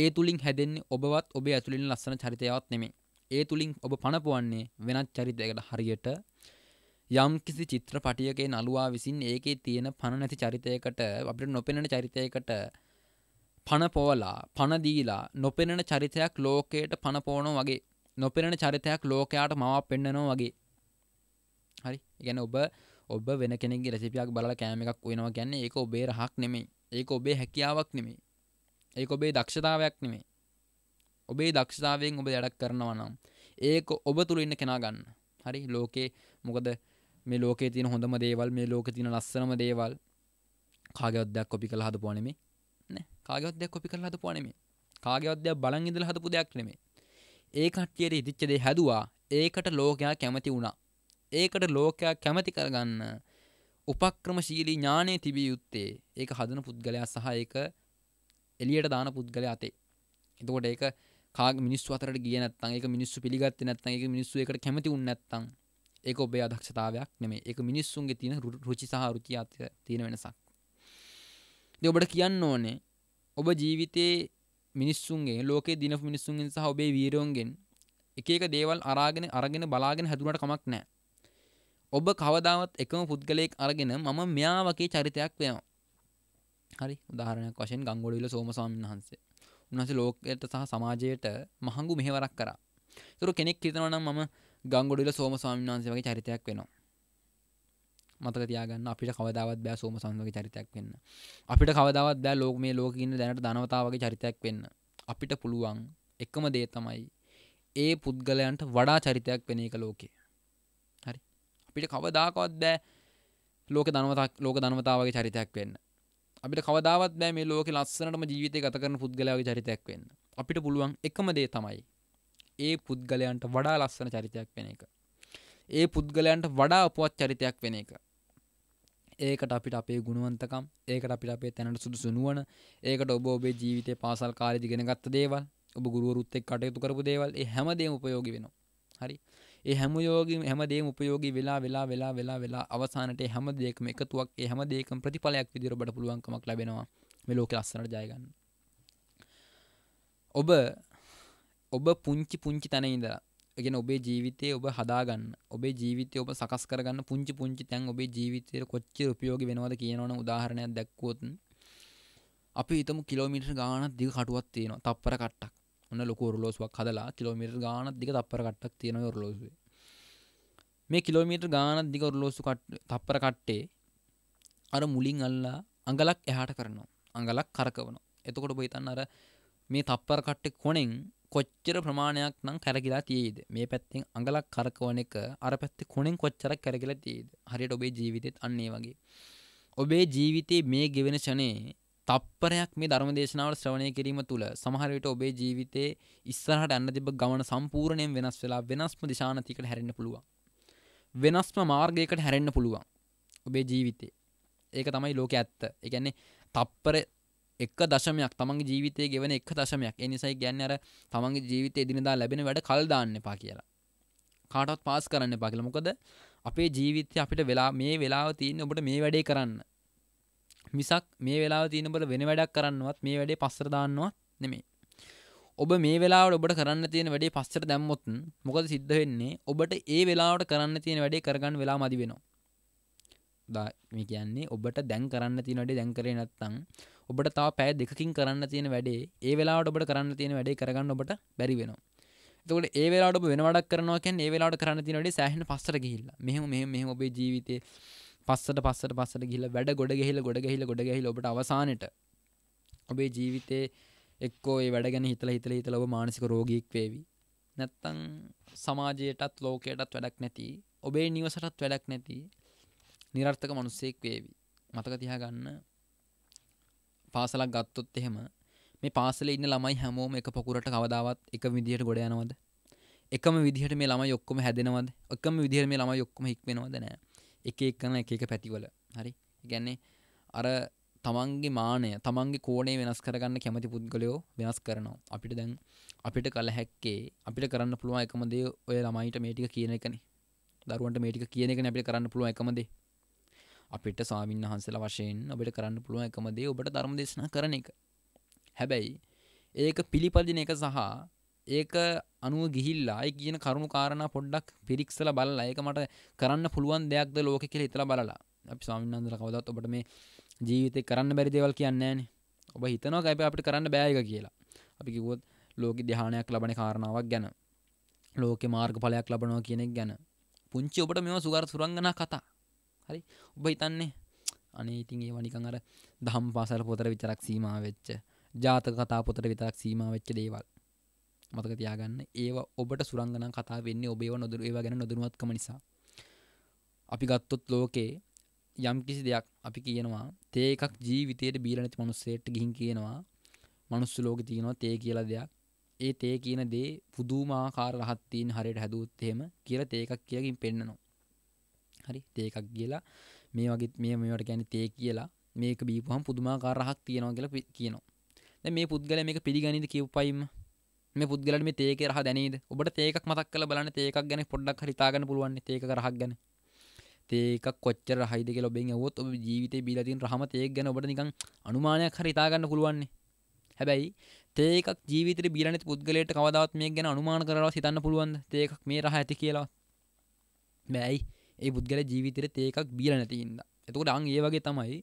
ඒ තුලින් හැදෙන්නේ ඔබවත් ඔබේ ඇතුළේ ලස්සන චරිතයවත් නෙමෙයි. ඒ තුලින් ඔබ පණපුවන්නේ වෙනත් චරිතයකට හරියට යම්කිසි චිත්‍රපටියකේ නළුවා විසින් ඒකේ තියෙන පණ නැති චරිතයකට අපිට නොපෙනෙන චරිතයකට පණ පොවලා පණ දීලා නොපෙනෙන චරිතයක් ලෝකයට පණ පොවනවා වගේ නොපෙනෙන චරිතයක් ලෝකයට මවා පෙන්නනවා වගේ හරි ඉගෙන ඔබ ඔබ වෙන කෙනෙගේ රැසිපියක් බලලා කෑම එකක් වෙනවා කියන්නේ ඒක ඔබේ රහක් නෙමෙයි ඒක ඔබේ හැකියාවක් නෙමෙයි ඒක ඔබේ දක්ෂතාවයක් නෙමෙයි ඔබේ දක්ෂතාවයෙන් ඔබ වැඩක් කරනවා නම් ඒක ඔබ තුළ ඉන්න කෙනා ගන්න හරි ලෝකේ මොකද මේ ලෝකේ තියෙන හොඳම දේවල් මේ ලෝකේ තියෙන ලස්සනම දේවල් කාගේවත් දෙයක් කොපි කරලා හදපුවා නෙමෙයි නෑ කාගේවත් දෙයක් කොපි කරලා හදපුවා නෙමෙයි කාගේවත් දෙයක් බලන් ඉඳලා හදපු දෙයක් නෙමෙයි ඒ කට්ටියට ඉදිච්ච දේ හැදුවා ඒකට ලෝකයා කැමති වුණා ඒකට ලෝකයා කැමති කරගන්න උපක්‍රමශීලී ඥානය තිබිය යුත්තේ ඒක හදන පුද්ගලයා සහ ඒක එලියට දාන පුද්ගලයා අතේ එතකොට ඒක කා මිනිස්සු අතරට ගිය නැත්තම් ඒක මිනිස්සු පිළිගත්තේ නැත්තම් ඒක මිනිස්සු ඒකට කැමති වුණ නැත්තම් ඒක ඔබේ අදක්ෂතාවයක් නෙමේ එක මිනිස්සුන්ගේ තියෙන රුචි සහ රුචි අතර තියෙන වෙනසක්. ඉතින් ඔබට කියන්න ඕනේ ඔබ ජීවිතේ මිනිස්සුන්ගේ ලෝකේ දිනපු මිනිස්සුන්ගෙන් සහ ඔබේ වීරයන්ගෙන් එක එක දේවල් අරාගෙන අරගෙන බලාගෙන හැදුනට කමක් නැහැ. ඔබ කවදාවත් එකම පුද්ගලයෙක් අරගෙන මම මෙයා වගේ චරිතයක් වෙනවා. හරි උදාහරණයක් වශයෙන් ගංගොඩවිල සෝමස්වාමීන් වහන්සේ. උන්වහන්සේ ලෝකයට සහ සමාජයට මහඟු මෙහෙවරක් කරා. ඒතර කෙනෙක් හිතනවා නම් මම ගංගොඩිල සෝම ස්වාමින්වහන්සේගේ චරිතයක් වෙනවා මතක තියාගන්න අපිට කවදාවත් බෑ සෝම සංගගේ චරිතයක් වෙන්න අපිට කවදාවත් බෑ ලෝක මේ ලෝක ඉන්න දැනට ධනවතාවගේ චරිතයක් වෙන්න අපිට පුළුවන් එකම දේ තමයි ඒ පුද්ගලයන්ට වඩා චරිතයක් වෙන එක ලෝකේ හරි අපිට කවදාකවත් බෑ ලෝක ධනවතා ලෝක ධනවතාවගේ චරිතයක් වෙන්න අපිට කවදාවත් බෑ මේ ලෝකේ ලස්සනටම ජීවිතය ගත කරන පුද්ගලයාගේ චරිතයක් වෙන්න අපිට පුළුවන් එකම දේ තමයි ඒ පුද්ගලයන්ට වඩා ලස්සන චරිතයක් වෙන එක. ඒ පුද්ගලයන්ට වඩා අපවත් චරිතයක් වෙන එක. ඒකට අපිට අපේ ගුණුවන්තකම් ඒකට අපිට අපේ තැනට සුදුසු නුවණ ඒකට ඔබ ඔබේ ජීවිතය පාසල් කාලේදී ඉගෙනගත්ත දේවල් ඔබ ගුරුවරුත් එක්ක කටයුතු කරපු දේවල් ඒ හැමදේම උපයෝගී වෙනවා හරි ඒ හැම යෝගී හැමදේම උපයෝගී වෙලා වෙලා වෙලා වෙලා වෙලා අවසානට ඒ හැම දෙයකම එකතුවක් ඒ හැම දෙයකම ප්‍රතිඵලයක් විදිහට ඔබට පුළුවන්කමක් ලැබෙනවා මේ ලෝකේ ලස්සනට ජය ගන්න ඔබ ඔබ පුංචි පුංචි තැන ඉඳලා ගෙන ඔබේ ජීවිතය ඔබ හදාගන්න ඔබේ ජීවිතය ඔබ සකස් කරගන්න පුංචි පුංචි තැන් ඔබේ ජීවිතය කොච්ච උපයෝග වෙනවද කියනවන උදාහරණයක් දැක්වොත් අපි ඉතම කිලෝමිට ගානත් දිග කටුවත් තියෙන තප්පර කට්ටක් ඔන්න ලොකෝරලෝස්වක් හදලා කිලෝමිට ගානත් දිග තප්පර කට්ටක් තියෙන රලෝසේ මේ කිලෝමීට ගානත් දිග රලෝසු තප්පර කට්ටේ අර මුලින් අල්ලා අඟලක් එහාට කරනවා අඟලක් කරකවන එතකොට බහිතන්න අර මේ තප්පර කට්ටෙක් කොනෙෙන් කොච්චර ප්‍රමාණයක් නම් කැරකිලා තියේද මේ පැත්තෙන් අඟලක් කරකවන එක අර පැත්තේ කොණෙන් කොච්චරක් කැරකිලා තියේද හරියට ඔබේ ජීවිතෙත් අන්න ඒ වගේ ඔබේ ජීවිතේ මේ ගෙවෙන ෂනේ තප්පරයක් මේ ධර්ම දේශනාවට ශ්‍රවණය කිරීම තුළ සමහර විට ඔබේ ජීවිතේ ඉස්සරහට යන්න තිබ්බ ගමන සම්පූර්ණයෙන් වෙනස් වෙලා වෙනස්ම දිශානතියකට හැරෙන්න පුළුවන්. වෙනස්ම මාර්ගයකට හැරෙන්න පුළුවන්. ඔබේ ජීවිතේ. ඒක තමයි ලෝකයේ ඇත්ත. ඒ කියන්නේ තප්පර එක් දශමයක් තමන්ගේ ජීවිතය ගෙවන එක් දශමයක් එනිසයි ගැන්න අර තමන්ගේ ජීවිතය දිනදා ලැබෙන වැඩ කල්දාන්න එපා කියලා කාටත් පාස් කරන්න එපා කියලා මොකද අපේ ජීවිතය අපිට වෙලා මේ වෙලාව තියෙන ඔබට මේ වැඩේ කරන්න මිසක් මේ වෙලාව තියෙන ඔබට වෙන වැඩක් කරන්නවත් මේ වැඩේ පස්සට දාන්නවත් නෙමෙයි ඔබ මේ වෙලාවට ඔබට කරන්න තියෙන වැඩේ පස්සට දැම්මොත් මොකද සිද්ධ වෙන්නේ ඔබට ඒ වෙලාවට කරන්න තියෙන වැඩේ කරගන්න වෙලා මදි වෙනවා දා මේ කියන්නේ ඔබට දැන් කරන්න තියෙන වැඩේ දැන් කරේ නැත්නම් ඔබට තා පෑ දෙකින් කරන්න තියෙන වැඩේ ඒ වෙලාට ඔබට කරන්න තියෙන වැඩේ කරගන්න ඔබට බැරි වෙනවා තකට ඒලාට වෙන වැඩක් කරනවාකෙන් ඒලාට කරන්න තිනට සෑහන පස්සට ගහිල්ල මෙහම මෙ මෙහම ඔබේ ජීවිතය පස්සට පස්සට පස්සට ගිල වැඩ ගොඩ ගෙහිල ගොඩ ගෙහිල ගොඩ ගෙහිල ඔබට අවසානට ඔබේ ජීවිතේ එක්කෝ ඒ වැඩ ගැන හිතල හිතල හිතල ඔබ මානසික රෝගීක් වේවි නැත්තං සමාජයටත් ලෝකයටත් වැඩක් නැති ඔබේ නිවසටත් වැඩක් නැති නිරර්ථක මනුස්සෙක් වේවි මතක තියාගන්න පාසලක් ගත්තොත් එහෙම මේ පාසල ඉන්න ළමයි හැමෝම එක පොකුරට කවදාවත් එක විදිහට ගොඩ යනවද එකම විදිහට මේ ළමයි ඔක්කොම හැදෙනවද එකම විදිහට මේ ළමයි ඔක්කොම හික්මෙනවද නෑ එක එක කරන එක එක පැතිවල හරි කියන්නේ අර තමන්ගේ මානය තමන්ගේ කෝනේ වෙනස් කරගන්න කැමති පුද්ගලයෝ වෙනස් කරනවා අපිට දැන් අපිට කල හැක්කේ අපිට කරන්න පුළුවන් එකමදේ ඔය ළමයිට මේටික කියන එකනේ දරුවන්ට මේටික කියන එක අපිට කරන්න පුළුවන් එකමදේ අපිට ස්වාමීන් වහන්සලා වශයෙන් ඔබට කරන්න පුළුවන් එකම දේ ඔබට ධර්ම දේශනා කරන එක. හැබැයි ඒක පිළිපදින එක සහ ඒක අනුව ගිහිල්ලා ඒ කියන කරුණු කාරණා පොඩ්ඩක් පිරික්සලා බලලා ඒක මට කරන්න පුළුවන් දෙයක්ද ලෝකෙ කියලා හිතලා බලලා. අපි ස්වාමීන් වහන්සලා කවදාවත් ඔබට මේ ජීවිතේ කරන්න බැරි දේවල් කියන්නේ නැහනේ. ඔබ හිතනවා කයිප අපිට කරන්න බෑ එක කියලා. අපි කිව්වොත් ලෝකෙ ධානයක් ලබන කාරණාවක් ගැන. ලෝකෙ මාර්ගඵලයක් ලබනවා කියන එක ගැන. පුංචි ඔබට මේවා සුගර සුරංගනා කතා. හරි ඔබ හිතන්නේ අනේ ඉතින් ඒ වනිකං අර දහම් පාසල පොතර විතරක් සීම වෙච්ච ජාතක කතා පොතර විතරක් සීම වෙච්ච දේවල් මතක තියාගන්න ඒව ඔබට සුරංගන කතා වෙන්නේ ඔබේව නොදුර ඒවා ගැන නොදරුවත්කම නිසා අපි ගත්තොත් ලෝකේ යම් කිසි දෙයක් අපි කියනවා තේ එකක් ජීවිතයට බීලනැති මනුස්සේට ගිහින් කියනවා මනුස්ස ලෝක තියෙනවා තේ කියලා දෙයක් ඒ තේ කියන දේ පුදුමාකාර රහත්තිීන් හරියට හැදුවොත් එහෙම කියල තේකක් කියකින් පෙන්න්නනවා හරි තේකක් කියලා මේ වගේ මේ මේවට ගැන තේ කියලා මේක බීපුහම් පුදුමාකාරහක් තියෙනවා කියලා කියනවා මේ පුද්ගල මේක පිළිගනිද කිව්පයිම් මේ පුද්ගලට මේ තේක රහ දැනීද ඔබට තේකක් මතක් කළ බලන්න තේකක් ගැන පොඩ්ඩක් හරිතාගන්න පුළුවන් තේක රහක් ගැන තේකක් කොච්චර රහයිද කියලා ඔබෙන් ඇහුවොත් ඔබ ජීවිතේ බීලා තියෙන රහම තේක ගැන ඔබට නිකන් අනුමානයක් හරි හිතාගන්න පුළුවන් හැබැයි තේකක් ජීවිතේ බීලා නැති පුද්ගලයාට කවදාවත් මේක ගැන අනුමාන කරලා හිතන්න පුළුවන්ද තේකක් මේ රහ ඇති කියලා බෑයි ඒ පුද්ගල ජීවිතයට ඒකක් බීල නැතිහින්ද එතකට අං ඒ වගේ තමයි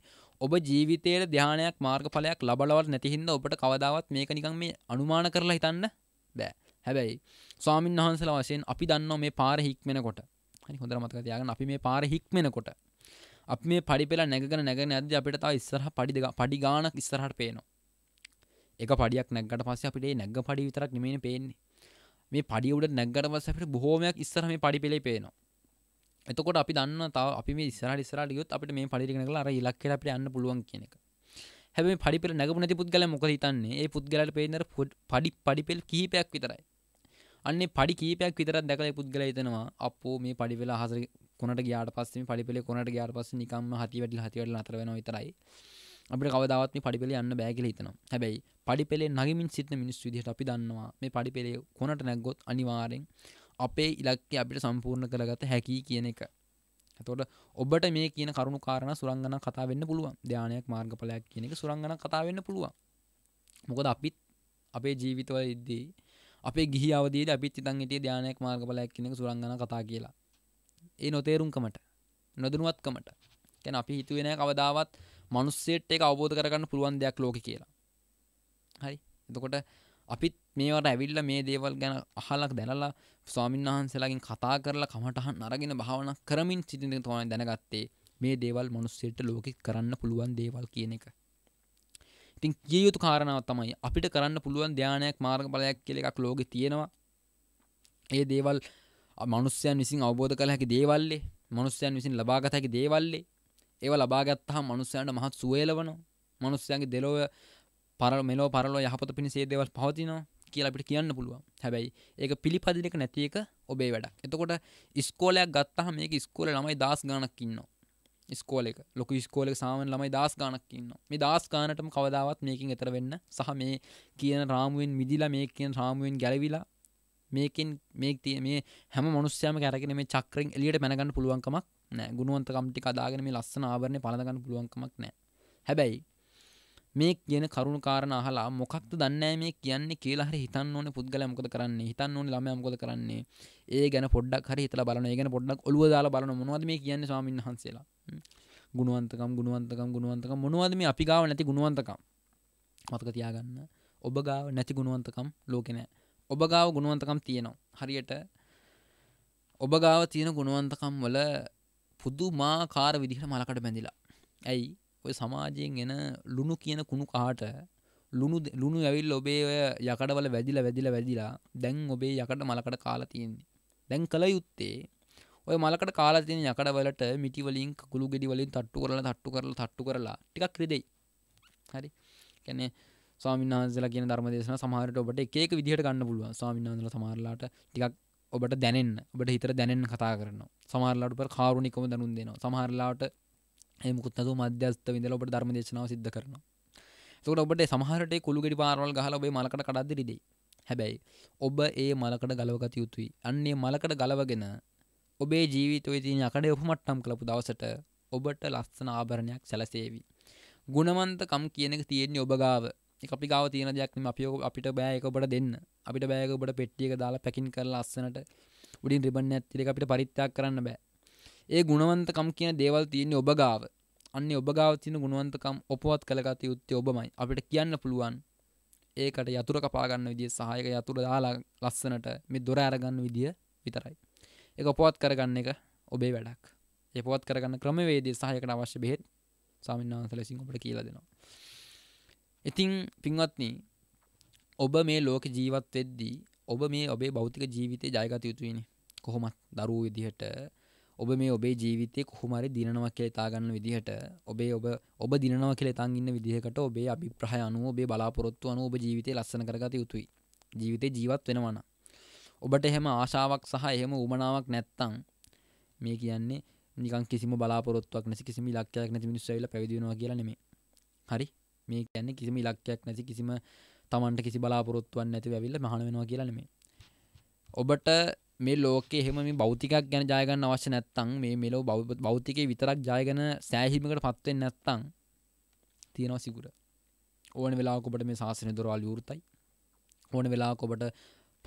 ඔබ ජීවිතයට ධ්‍යානයක් මාර්ගඵලයක් ලබලවත් නැතිහින්ද ඔබට කවදාවත් මේක නිකන් මේ අනුමාන කරලා හිතන්න බෑ හැබැයි ස්වාමීන් වහන්සලා වශයෙන් අපි දන්නවා මේ පාර හික්මෙනකොට හරි හොඳට මතක තියාගන්න අපි මේ පාර හික්මෙනකොට අපි මේ පඩි පෙළ නැගගෙන නැගගෙන යද්දී අපිට තව ඉස්සරහ පඩි දෙක පඩි ගාණක් ඉස්සරහට පේනවා එක පඩියක් නැග්ගට පස්සේ අපිට ඒ නැග්ග පඩි විතරක් නෙමෙයිනේ පේන්නේ මේ පඩි උඩ නැග්ගට පස්සේ අපිට බොහෝමයක් ඉස්සරහ මේ පඩි පෙළේ පේනවා එතකොට අපි දන්න තාව අපි මේ ඉස්සරහට ඉස්සරහට ගියොත් අපිට මේ පරිගණක කරලා අර ඉලක්කයට අපිට යන්න පුළුවන් කියන එක. හැබැයි පඩි පෙළ නැගපු නැති පුද්ගලයා මොකද හිතන්නේ? ඒ පුද්ගලයාට පේන අර පඩි පඩි පෙළ කිහිපයක් විතරයි. අන්නේ පඩි කිහිපයක් විතරක් දැකලා ඒ පුද්ගලයා හිතනවා අපෝ මේ පඩි පෙළ අහසර කොනට ගියාට පස්සේ මේ පඩි පෙළේ කොනට ගියාට පස්සේ නිකම්ම හති වැටිලා හති වැටිලා නතර වෙනවා විතරයි. අපිට කවදාවත් මේ පඩි පෙළේ යන්න බෑ කියලා හිතනවා. හැබැයි පඩි පෙළේ නැගිමින් සිටින මිනිස්සු විදිහට අපි දන්නවා මේ පඩි පෙළේ කොනට නැග්ගොත් අනිවාර්යෙන් අපේ ඉලක්ක අපිට සම්පූර්ණ කරගත හැකි කියන එක ඇතොට ඔබට මේ කියන කරුණු කාරණ සුරංගන කතා වෙන්න පුළුවන් ධ්‍යානයක් මාර්ගඵලයක් කියන එක සුරංගන කතා වෙන්න පුළුවන් මොකද අපිත් අපේ ජීවිතවල ඉද්දී අපේ ගිහි අවදී අපිත් ඉතන් හිටිය ධ්‍යානයක් මාර්ගඵලයක් කියන එක සුරංගන කතා කියලා ඒ නොතේරුම්කමට නොදනුවත්කමට තැන අපි හිතුවෙන කවදාවත් මනුස්සේට් එක අවබෝධ කරගන්න පුළුවන් දෙයක් ලෝක කියලා හරි එතකොට අපිත් මේවට ඇවිල්ල මේ දේවල් ගැන අහලක් දැනලා ස්වාමින් වහන්සේලාගින් කතා කරලා කමටහන් අරගෙන භාවන කරමින් සිටින තමයි දැනගත්තේ මේ දේවල් මනුස්සයට ලෝකෙ කරන්න පුළුවන් දේවල් කියන එක. ඉතින් කිය යුතු කාරණාව තමයි අපිට කරන්න පුළුවන් ධානයක් මාර්ග බලයක් කියල එකක් ලෝකෙ තියෙනවා. ඒ දේවල් මනුස්්‍යයන් විසින් අවබෝධ කළ හැකි දේවල්ලේ මනුස්්‍යයන් විසින් ලබාගත හැකි දේවල්ලේ ඒව ලබාගත්තහා මනුස්්‍යයන්ට මහත් සුවේලවන මනුස්්‍යයන්ගේ දෙලොව පරල මෙලෝ පරලෝ යහපත පිණි සේදේවල් පවතිනවා කියලාපිට කියන්න පුළුවන් හැබැයි ඒක පිළිපදිනක නැති එක ඔබේ වැඩක් එතකොට ඉස්කෝලයක් ගත්තහ මේක ස්කෝල ළමයි දස් ගානක් ඉන්නවා ස්කෝල එක ලොක ස්කෝලක සාමන් ළමයි දස් ගානක් ඉන්න මේ දස් ගානටම කවදාවත් මේකින් එතර වෙන්න සහ මේ කියන රාමුවෙන් මිදිලා මේ කියන රාමුවෙන් ගැලවිලා මේකින් මේක තිය මේ හැම මනුස්්‍යයම කැරගෙන මේ චක්‍රෙන් එලියට පැනගන්න පුළුවන්කමක් නෑ ගුණුවන්තකම්ටි කදාගෙන මේ ලස්සන ආවරණය පලඳගන්න පුළුවන්කමක් නෑ හැබැයි මේ කියන කරුණු කාරණා අහලා මොකක්ද දන්නේ මේ කියන්නේ කියලා හරි හිතන්න ඕනේ පුද්ගලයා මොකද කරන්නේ හිතන්න ඕනේ ළමයා මොකද කරන්නේ ඒ ගැන පොඩ්ඩක් හරි හිතලා බලනවා ඒ ගැන පොඩ්ඩක් ඔළුව දාලා බලනවා මොනවද මේ කියන්නේ ස්වාමීන් වහන්සේලා ගුණවන්තකම් ගුණවන්තකම් ගුණවන්තකම් මොනවද මේ අපි ගාව නැති ගුණවන්තකම් මතක තියාගන්න ඔබ ගාව නැති ගුණවන්තකම් ලෝකේ නැහැ ඔබ ගාව ගුණවන්තකම් තියෙනවා හරියට ඔබ ගාව තියෙන ගුණවන්තකම් වල පුදුමාකාර විදිහට මලකට බැඳිලා ඇයි ඔය සමාජයෙන් එන ලුණු කියන කුණු කාට ලුණු ලුණු ඇවිල් ඔබේ ඔය යකඩවල වැදිලා වැදිලා වැදිලා දැන් ඔබේ යකඩ මලකඩ කාලා තියෙන්නේ දැන් කළ යුත්තේ ඔය මලකට කාලා තියෙන යකඩවලට මිටිවලින් කකුළු ගෙඩි වලින් තට්ටු කරලා තට්ටු කරලා තට්ටු කරලා ටිකක් රිදෙයි හරි කියන්නේ ස්වාමින්හන්සලා කියන ධර්මදේශන සමහරට ඔබට එක එක විදිහට ගන්න පුළුවන් ස්වාමින්හන්සලා සමහරලාට ටිකක් ඔබට දැනෙන්න ඔබට හිතට දැනෙන්න කතා කරනවා සමහරලාට ඔබට කාරුණිකව දැනුම් දෙනවා සමහරලාට මුකුත්නතු මධ්‍යස්ත විඳල ඔබට ධර්ම දේශනාව සිද්ධ කරන තකට ඔබට සමහරට කුළුගෙඩි පාරවල් ගහල ඔබේ මලකට කඩක්දිරිදේ හැබැයි ඔබ ඒ මලකට ගලවගත යුතුයි අන්නේ මලකට ගලවගෙන ඔබේ ජීවිතය ති යකඩ ඔහුමට්ටම් කලපු දවසට ඔබට ලස්සන ආභරණයක් සැලසේවි ගුණවන්තකම් කියනක තියෙන්නේ ඔබ ගාව අපි ගාව තියෙන දෙයක්න අපියෝ අපිට බෑයක ඔබට දෙන්න අපිට බෑක ඔබට පෙට්ටියක දාලා පැකින් කර ලස්සනට උඩින් රිබන්න ඇත්තිරෙ අපිට පරිත්‍යක් කරන්න බෑ ඒ ගුණවන්තකම් කියන දේවල් තියෙන්නේ ඔබ ගාව. අන්නේ ඔබ ගාව තියෙන ගුණවන්තකම් ඔපවත් කළගත යුත්තේ ඔබමයි. අපිට කියන්න පුළුවන් ඒකට යතුර කපා ගන්න විදිය සහායක යතුර දාලා ලස්සනට මේ දොර අරගන්න විදිය විතරයි. ඒක ඔපවත් කරගන්න එක ඔබේ වැඩක්. ඒ පොවත් කරගන්න ක්‍රමවේදයේ සහායකට අවශ්‍ය බෙහෙත් ස්වාමීන් වහන්සේ ලෙසින් ඔබට කියලා දෙනවා. ඉතින් පින්වත්නි ඔබ මේ ලෝක ජීවත් වෙද්දී ඔබ මේ ඔබේ භෞතික ජීවිතය ජයගත යුතුයිනේ. කොහොමත් දරුවෝ විදිහට ඔබ මේ ඔබේ ජීවිතය කොහොමරි දිනනවා කියලා තාගන්න විදිහට ඔබේ ඔබ ඔබ දිනනවා කියලා තන් ඉන්න විදිහකට ඔබේ අභිප්‍රාය අනුව ඔබේ බලාපොරොත්තු අනුව ඔබ ජීවිතේ ලස්සන කරගත යුතුයි. ජීවිතේ ජීවත් වෙනවා නම්. ඔබට එහෙම ආශාවක් සහ එහෙම උමනාවක් නැත්තම් මේ කියන්නේ නිකන් කිසිම බලාපොරොත්තුවක් නැති කිසිම ඉලක්කයක් නැති මිනිස්සු ඇවිල්ලා පැවිදි වෙනවා කියලා නෙමෙයි. හරි? මේ කියන්නේ කිසිම ඉලක්කයක් නැති කිසිම Tamanට කිසි බලාපොරොත්තුවක් නැතිව ඇවිල්ලා මහාන වෙනවා කියලා නෙමෙයි. ඔබට මේ ලෝකෙ හෙම මේ බෞතිකක් ගැන ජයගන්න අවශ්‍ය නැත්තං මේ මෙලෝ බෞතිකේ විතරක් ජයගන සෑහිමකට පත්වෙන් නැත්තං තියෙනවා සිකුර ඕන වෙලාකොට මේ ශාසන දොරවල් විවෘතයි ඕන වෙලාකොට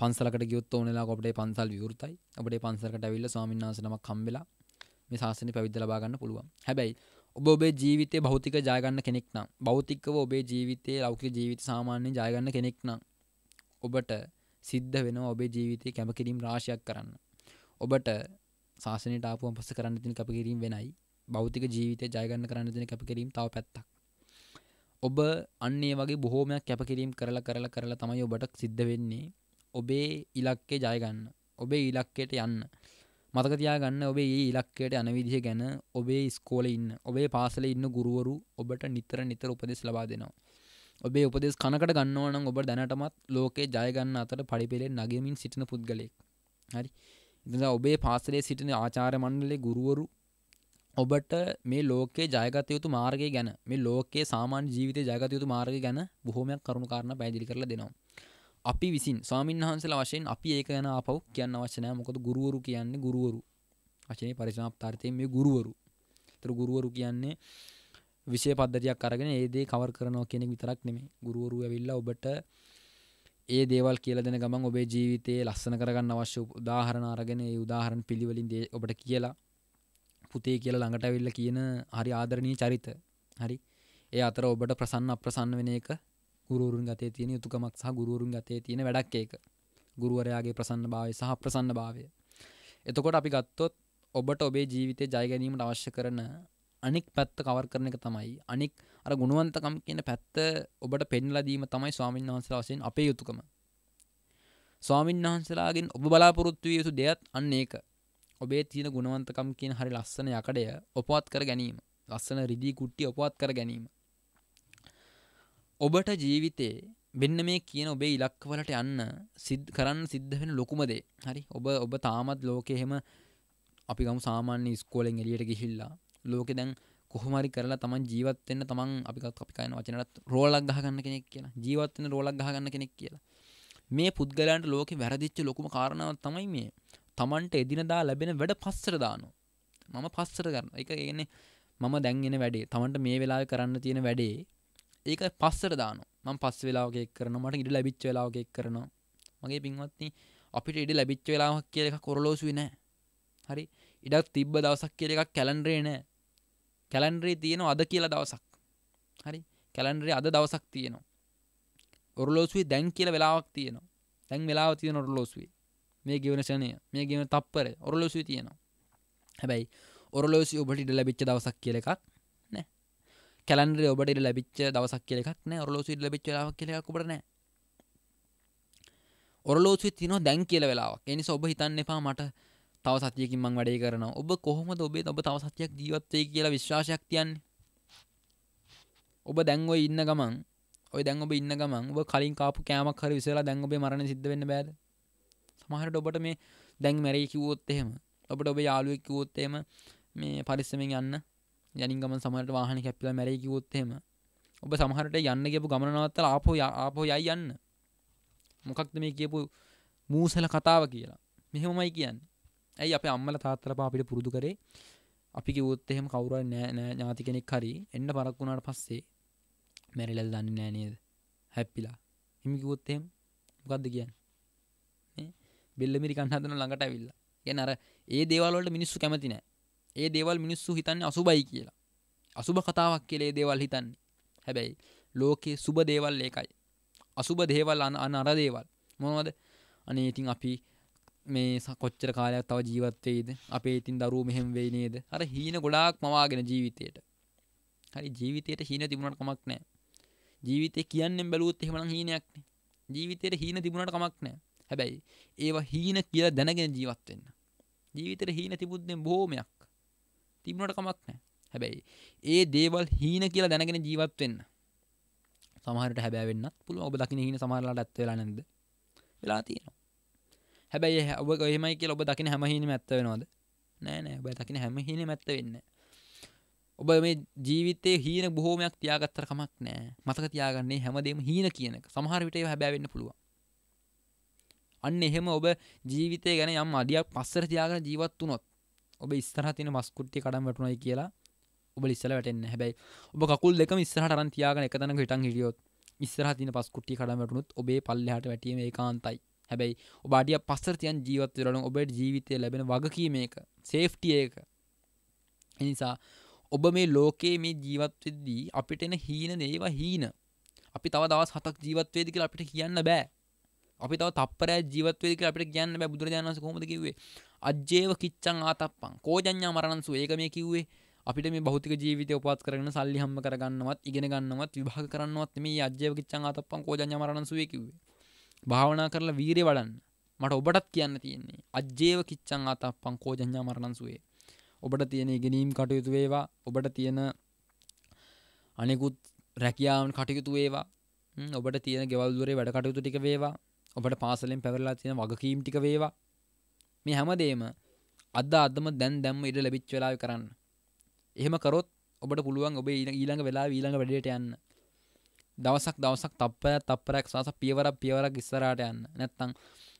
පන්සලකට ගියොත් ඕනලා අපට පන්සල් විවෘතයි අපට පන්සලකට ඇවිල්ල ස්වාමින්නාසනම කම්බෙලා මේ ශාසනය පැවිද ලබාගන්න පුළුවන් හැබැයි ඔබ ඔබේ ජීවිතය භෞතික ජයගන්න කෙනෙක් නම් භෞතිකව ඔබේ ජීවිතය ලෞකික ජීවිත සාමාන්‍ය ජයගන්න කෙනෙක් නම් ඔබට සිද්ධ වෙන ඔබේ ජීවිතය කැපකිරීම් රාශයක් කරන්න ඔබට සාසනට ආපුුව පස කරන්න තින කැපකිරීම් වෙනයි බෞතික ජීවිතය ජයගන්න කරන්න තින කැපකිරීම් තව පැත්තක් ඔබ අන්නේ වගේ බොහෝමයක් කැපකිරීම් කරලා කරලා කරලා තමයි ඔබට සිද්ධ වෙන්නේ ඔබේ ඉලක්කේ ජයගන්න ඔබේ ඉලක්කයට යන්න මතක තියාගන්න ඔබේ ඒ ඉලක්කයට අනවිදිහ ගැන ඔබේ ස්කෝල ඉන්න ඔබේ පාසල ඉන්න ගුරුවරු ඔබට නිතර නිතර උපදෙස් ලබා දෙනවා ඔබේ උපදෙස් කනකට ගන්නවනම් ඔබ දැනටමත් ලෝකේ ජයගන්න අතට පඩිපෙළෙන් නගමින් සිටින පුද්ගලයෙක් හරි ඉඳලා ඔබේ පාසලේ සිටින ආචාර්ය මණ්ඩලයේ ගුරුවරු ඔබට මේ ලෝකේ ජයගත යුතු මාර්ගය ගැන මේ ලෝකේ සාමාන්‍ය ජීවිතයේ ජයගත යුතු මාර්ගය ගැන බොහොමයක් කරුණු කාරණා පැහැදිලි කරලා දෙනවා. අපි විසින් ස්වාමීන් වහන්සේලා වශයෙන් අපි ඒක ගැන ආපහු කියන්න අවශ්‍ය නැහැ. මොකද ගුරුවරු කියන්නේ ගුරුවරු. වචනේ පරිසමාප්තාර්ථයෙන් මේ ගුරුවරු. ඒතර ගුරුවරු කියන්නේ විෂය පද්ධතියක් අරගෙන ඒදේ කවර් කරනවා කෙනෙක් විතරක් නෙමේ ගුරුවරුව ඇවිල්ලා ඔබට ඒ දේවල් කියලා දෙන ගමන් ඔබේ ජීවිතයේ ලස්සන කරගන්න අවශ්‍ය උදාහරණ අරගෙන ඒ උදාහරණ පිළිවෙලින් දේ ඔබට කියලා පුතේ කියලා ළඟට ඇවිල්ලා කියන හරි ආදරණීය චරිත හරි ඒ අතර ඔබට ප්‍රසන්න අප්‍රසන්න වෙන එක ගුරුවරුන් ගතේ තියෙන යුතුයකමක් සහ ගුරුවරුන් ගතේ තියෙන වැඩක් ඒක ගුරුවරයාගේ ප්‍රසන්න භාවය සහ ප්‍රසන්න භාවය එතකොට අපි ගත්තොත් ඔබට ඔබේ ජීවිතය ජයගැනීමට අවශ්‍ය කරන අනික් පැත්ත කවර් කරන එක තමයි අනික් අර ගුණුවන්තකම් කියන පැත්ත ඔබට පෙන්ලදීම තමයි ස්වාමීන් වහන්සලා වශයෙන් අපේ යුතුකම ස්වාමීන් වහන්සලාගෙන් ඔබ බලාපොරොත්තු විය යුතු දෙයත් අන්න ඒක ඔබේ තියෙන ගුණවන්තකම් කියන හරි ලස්සන යකඩය ඔපවත් කර ගැනීම ලස්සන රිදී කුට්ටි ඔපවත් කර ගැනීම ඔබට ජීවිතේ මෙන්න මේ කියන ඔබේ ඉලක්කවලට යන්න සිද් කරන්න සිද්ධ වෙන ලොකුම දේ හරි ඔබ ඔබ තාමත් ලෝකෙ එහෙම අපි ගමු සාමාන්‍ය ඉස්කෝලෙන් එළියට ගිහිල්ලා ලෝකෙ දැන් කොහොමරි කරලා තමන් ජීවත්වෙන්න තමන් අපිත් අපිකායන වචනත් රෝලක් ගහගන්න කෙනෙක් කියලා ජීවත්වෙන රෝලක් ගහගන්න කෙනෙක් කියලා මේ පුද්ගලන්ට ලෝකෙ වැරදිච්ච ලොකුම කාරණාව තමයි මේ තමන්ට එදිනදා ලැබෙන වැඩ පස්සර දානු මම පස්සර කරන එක ඒන මම දැන්ගෙන වැඩේ තමන්ට මේ වෙලා කරන්න තියෙන වැඩේ ඒක පස්සර දාන ම පස් වෙලාගේ කරන මට ඉඩ ලැබිච් වෙලාගේ කරනවා මගේ පින්වත්න අපිට ඉඩ ලැබිච් වෙලාවක් කියලෙක කොරලෝසුයි නෑ හරි ඉඩක් තිබ්බ දවසක් කියල එකක් කැලන්ඩ්‍රේ නෑ කැලන්ඩරේ තියෙනවා අද කියලා දවසක් හරි කැලන්ඩරේ අද දවසක් තියෙනවා ඔරලෝසුවේ දැන් කියලා වෙලාවක් තියෙනවා දැන් වෙලාව තියෙන ඔරලෝසුවේ මේ ගෙවන ෂණය මේ ගෙවන තප්පරය ඔරලෝසුවේ තියෙනවා හැබැයි ඔරලෝසි ඔබට ඉඩ ලැබිච්ච දවසක් කියල එකක් නෑ කැලන්ඩරේ ඔබට ඉඩ ලැබිච්ච දවසක් කියල එකක් නෑ ඔරලෝසි ඉඩ ලැබිච්ච වෙලාවක් කියලා එකක් ඔබට නෑ ඔරලෝසුවේ තියෙනවා දැන් කියලා වෙලාවක් ඒ නිසා ඔබ හිතන්න එපා මට තව සතියකින් මං වැඩේ කරනවා ඔබ කොහොමද ඔබේ ඔබ තව සතියක් ජීවත්වේ කියලා විශ්වාසයක් තියන්නේ ඔබ දැන් ඔය ඉන්න ගමන් ඔය දැන් ඔබ ඉන්න ගමන් ඔබ කලින් කාපු කෑමක් හරි විසලා දැන් ඔබේ මරණ සිද්ධ වෙන්න බෑද සමහරට ඔබට මේ දැන් මැරෙයි කිව්වොත් එහෙම ඔබට ඔබේ යාළුවෙක් කිව්වොත් එහෙම මේ පරිස්සමෙන් යන්න යනින් ගමන් සමහරට වාහනේ කැපිලා මැරෙයි කිව්වොත් එහෙම ඔබ සමහරට යන්න ගියපු ගමන නවත්තලා ආපහු ආපහු යයි යන්න මොකක්ද මේ කියපු මූසල කතාව කියලා මෙහෙමමයි කියන්නේ ඇයි අප අම්මල තාත්තලප අපිට පුරුදු කරේ අපි කිවොත් එහෙම කවුර නෑ ඥාති කෙනෙක් හරි එන්න පරක් වුණට පස්සේ මැරිලල් දන්න නෑනේද හැප්පිලා හිමිකිවොත්තෙම මොකක්ද කියන්න බෙල්ල මිරිකන්න හදන ළඟට ඇවිල්ලා ගැන අර ඒ දේවල්වලට මිනිස්සු කැමති නෑ ඒ දේවල් මිනිස්සු හිතන්නේ අසුබයි කියලා අසුබ කතාවක් කියලේ දේවල් හිතන්නේ හැබැයි ලෝකයේ සුබ දේවල් ඒකයි අසුබ දේවල් අන අර දේවල් මොනවද අනේ ඉතින් අපි මේ කොච්චර කාලයක් තව ජීවත්වේද අපේ ඉතින් දරුව මෙහෙම වෙයි නේද අර හීන ගොඩාක් මවාගෙන ජීවිතයට හරි ජීවිතයට හීන තිබුණට කමක් නෑ ජීවිතය කියන්නෙන් බැලුවොත් එහෙමනම් හීනයක්නේ ජීවිතයට හීන තිබුණට කමක් නෑ හැබැයි ඒවා හීන කියලා දැනගෙන ජීවත් වෙන්න ජීවිතේ හීන තිබුද්දෙන් බොහොමයක් තිබුණට කමක් නෑ හැබැයි ඒ දේවල් හීන කියලා දැනගෙන ජීවත් වෙන්න සමහරට හැබෑ වෙන්නත් පුළුවන් ඔබ දකින්න හීන සමහරලාට ඇත්ත වෙලා නැද්ද වෙලා තියෙනවා හැබැයි ඔබ එහෙමයි කිය ඔබ දකින හැමහිනි ඇත්තවෙනවාද නෑනෑ ඔබ දකින හැමහිනි මැත්ත වෙන්න ඔබ මේ ජීවිතේ හීන බොහෝමයක් තියාගත්තර කමක් නෑ මතක තියාගන්නේ හැමදේම හීන කියනක සමහර විටේ හැබැවෙන්න පුළුව අන්න එහෙම ඔබ ජීවිතය ගැන යම් අඩියක් පස්සර තියාගෙන ජීවත් වුනොත් ඔබ ඉස්තරහ තින මස්කුට්ටි කඩම් වැටුණයි කියලා ඔබ ඉස්සල වැටෙන්න හැබැයි ඔබ කකුල් දෙක ඉස්සරහට අරන් තියාගෙන එක තැනක හිටන් හිටියොත් ඉස්සරහ තින පස්කුට්ටි කඩම් වැටුණොත් ඔබේ පල්ලෙහාට වැටීම ඒකාන්තයි හැබැයි ඔබාඩිය පස්සරතියන් ජීවත්වරලු ඔබට ජීවිතය ලැබෙන වගකීම එක සේෆ්ටිය එක එනිසා ඔබ මේ ලෝකයේ මේ ජීවත්වෙද්දී අපිට එන හීන දේවා හීන අපි තව දවස් හතක් ජීවත්වේදි කියලා අපිට කියන්න බෑ අපි තව තප්පරෑ ජීවත්වේදි කියලා අපිට කියන්න බෑ බුදුරජාණන් වහන්සේ කොහොමද කිව්වේ අජ්ජේව කිච්ඡං ආතප්පං කෝජඤ්ඤා මරණංසු ඒක මේ කිව්වේ අපිට මේ භෞතික ජීවිතය උපවත් කරගෙන සල්ලි හම්බ කරගන්නවත් ඉගෙන ගන්නවත් විභාග කරන්නවත් මේ අජ්ජේව කිච්ඡං ආතප්පං කෝජඤ්ඤා මරණංසු කිව්වේ භාවනා කරලා වීරය වඩන්න මට ඔබටත් කියන්න තියෙන්නේ අජ්‍යේව කිච්චං ආතප්පං කෝජඤ්ඤා මරණංසුවේ ඔබට තියෙන ඉගෙනීම් කටයුතු වේවා ඔබට තියෙන අනිකුත් රැකියාවන් කටයුතු වේවා ඔබට තියෙන ගෙවල් දොරේ වැඩ කටයුතු ටික වේවා ඔබට පාසලෙන් පැවරලා තියෙන වගකීම් ටික වේවා මේ හැමදේම අද අදම දැන් දැම්ම ඉඩ ලැබිච්ච වෙලාවේ කරන්න එහෙම කරොත් ඔබට පුළුවන් ඔබ ඊළඟ වෙලාව ඊළඟ වැඩේට යන්න දවසක් දවසක් තප්පරයක් තප්පරයක් සස පියවරක් පියවරක් ඉස්සරහට යන්න නැත්තම්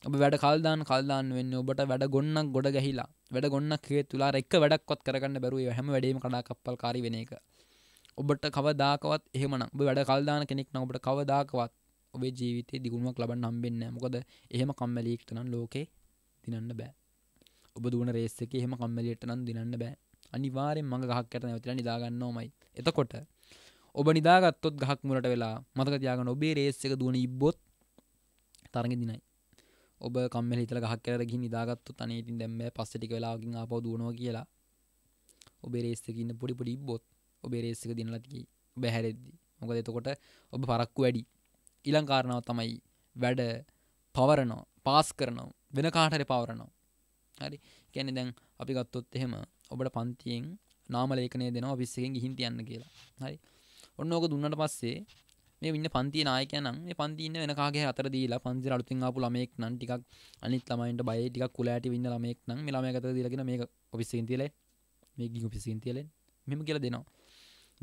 ඔබ වැඩ කල්දාන් කල්දාන්න වෙන්න ඔබට වැඩ ගොන්නක් ගොඩ ගැහිලා වැඩ ගොන්නක් හේ තුලා එක වැඩක්වත් කරගන්න බැරුව හැම වැඩීම කඩාකප්පල් කාරි වෙන එක ඔබට කවදාකවත් එහෙමන ඔබ වැඩ කල්දාන කෙනෙක් නම් ඔබට කවදාකවත් ඔබේ ජීවිතේ දිගුණුවක් ලබන්න හම්බෙන්නේ නැහැ මොකද එහෙම කම්මැලියෙක්ට නම් ලෝකේ දිනන්න බෑ ඔබ දුවන රේස් එකේ එහෙම කම්මැලියට නම් දිනන්න බෑ අනිවාර්යෙන් මඟ ගහක් යට නැවතිලා නිදාගන්න ඕමයි එතකොට ඔබ නිදාගත්තොත් ගහක් මුලට වෙලා මතක තියාගන්න ඔබේ රේස් එක දුවන ඉබ්බොත් තරගෙ දිනයි. ඔබ කම්මැලි හිතලා ගහක් කියලා ගිහින් නිදාගත්තොත් අනේ ඉතින් දැන් බෑ පස්සේ ටික වෙලාවකින් ආපහු දුවනවා කියලා. ඔබේ රේස් එකේ ඉන්න පොඩි පොඩි ඉබ්බොත් ඔබේ රේස් එක දිනලා තිකි. ඔබ හැරෙද්දි. මොකද එතකොට ඔබ පරක්කු වැඩි. ඊළඟ කාරණාව තමයි වැඩ පවරනවා, පාස් කරනවා, වෙන කාට හරි පවරනවා. හරි. කියන්නේ දැන් අපි ගත්තොත් එහෙම ඔබට පන්තියෙන් නාම ලේඛනය දෙනවා ඔෆිස් එකෙන් ගිහින් තියන්න කියලා. හරි. ඔන්න ඕක දුන්නට පස්සේ මේ ඉන්න පන්ති නායකයනම් මේ පන්ති ඉන්න වෙන කාගේ අතර දීලා පන්තිර අලුතින් ආපු ළමයෙක් නම් ටිකක් අනිත් ළමයින්ට බය ටිකක් කුලෑටි වින්න ළමයෙක් නම් මේ ළමයා අතර දීලා කියන මේක ඔෆිස් එකෙන් තියලා මේ ගිහින් ඔෆිස් එකෙන් තියලා මෙහෙම කියලා දෙනවා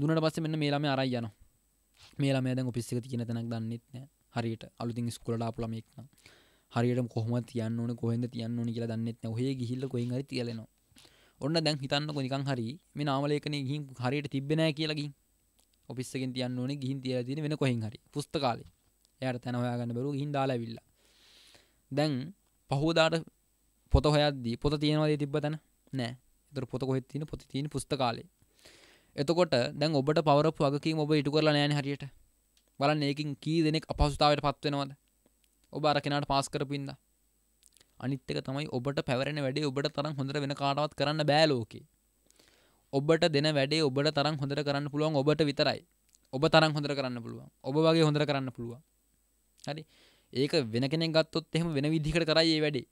දුන්නාට පස්සේ මෙන්න මේ ළමයා අරයි යනවා මේ ළමයා දැන් ඔෆිස් එකේ තියෙන තැනක් දන්නෙත් නෑ හරියට අලුතින් ඉස්කෝලේට ආපු ළමයෙක් නම් හරියට කොහොමද තියන්න ඕනේ කොහෙන්ද තියන්න ඕනේ කියලා දන්නෙත් නෑ ඔහේ ගිහිල්ලා කොහෙන් හරි තියලා එනවා ඔන්න දැන් හිතන්නකෝ නිකන් හරි මේ නාමලේඛනේ ගිහින් හරියට තිබ්බේ නෑ කියලා ගිහින් ඔපිස්සකින් තියන්න ඕනේ ගිහින් තියලා තියෙන වෙන කොහෙන් හරි පුස්තකාලේ. එයාට තැන හොයාගන්න බැරුව ගිහින් දාලා ඇවිල්ලා. දැන් පහුවදාට පොත හොයද්දී පොත තියෙනවද තිබ්බ තැන? නෑ. ඒතර පොත කොහෙද තියෙන්නේ? පොත තියෙන්නේ පුස්තකාලේ. එතකොට දැන් ඔබට පවරපු වගකීම ඔබ ඉටු කරලා නෑනේ හරියට. බලන්න ඒකින් කී දෙනෙක් අපහසුතාවයට පත් වෙනවද? ඔබ අර කෙනාට පාස් කරපින්දා. අනිත් එක තමයි ඔබට පැවරෙන වැඩේ ඔබට තරම් හොඳට වෙන කාටවත් කරන්න බෑ ලෝකේ. ඔබට දෙන වැඩේ ඔබට තරම් හොඳට කරන්න පුළුවන් ඔබට විතරයි ඔබ තරම් හොඳට කරන්න පුළුවන් ඔබ වගේ හොඳට කරන්න පුළුවන් හරි ඒක වෙන කෙනෙක් ගත්තොත් එහෙම වෙන විදිහකට කරයි ඒ වැඩේ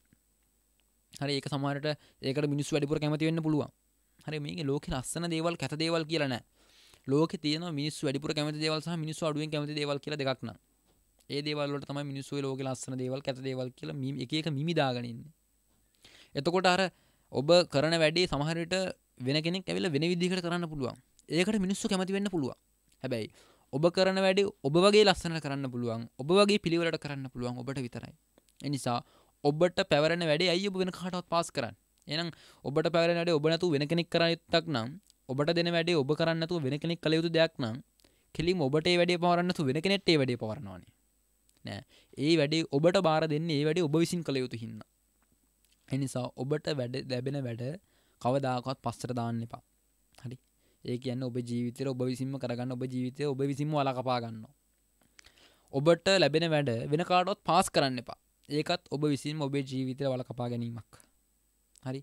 හරි ඒක සමහරට ඒකට මිනිස්සු වැඩිපුර කැමති වෙන්න පුළුවන් හරි මේකේ ලෝකේ ලස්සන දේවල් කැත දේවල් කියලා නෑ ලෝකේ තියෙන මිනිස්සු වැඩිපුර කැමති දේවල් සහ මිනිස්සු අඩුවෙන් කැමති දේවල් කියලා දෙකක් නක් ඒ දේවල් වලට තමයි මිනිස්සු ලෝකේ ලස්සන දේවල් කැත දේවල් කියලා එක එක මිමි දාගෙන ඉන්නේ එතකොට අර ඔබ කරන වැඩේ සමහරට වෙන කෙනෙක් ඇවිල වෙන විදිහකට කරන්න පුළුවන් ඒකට මිනිස්සු කැමති වෙන්න පුළුවන් හැබැයි ඔබ කරන වැඩේ ඔබ වගේ ලස්සනට කරන්න පුළුවන් ඔබ වගේ පිළිවෙලට කරන්න පුළුවන් ඔබට විතරයි එනිසා ඔබට පැවරෙන වැඩේ අයි ඔබ වෙන කාටවත් පාස් කරන්න එනම් ඔබට පැවරෙන වැඩේ ඔබ නැතුව වෙන කෙනෙක් කරන්නත් නම් ඔබට දෙන වැඩේ ඔබ කරන්න නැතුව වෙන කෙනෙක් කළ යුතු දෙයක් නම් කෙලිම ඔබට ඒ වැඩේ පවරන්න නැතුව වෙන කෙනෙක්ට ඒ වැඩේ පවරනවානේ නෑ ඒ වැඩේ ඔබට බාර දෙන්නේ ඒ වැඩේ ඔබ විසින් කළ යුතු හින්දා එනිසා ඔබට වැඩ ලැබෙන වැඩ කවදාකවත් පස්සට දාන්න එපා හරි ඒ කියන්න ඔබ ජීවිතය ඔබ විසිම කරගන්න ඔබ ජීවිතය ඔබ විසිම වලකපාගන්න ඔබට ලැබෙන වැඩ වෙන කාඩොත් පාස් කරන්න එපා ඒකත් ඔබ විසින් ඔබේ ජීවිතය වලකපා ගැනීමක් හරි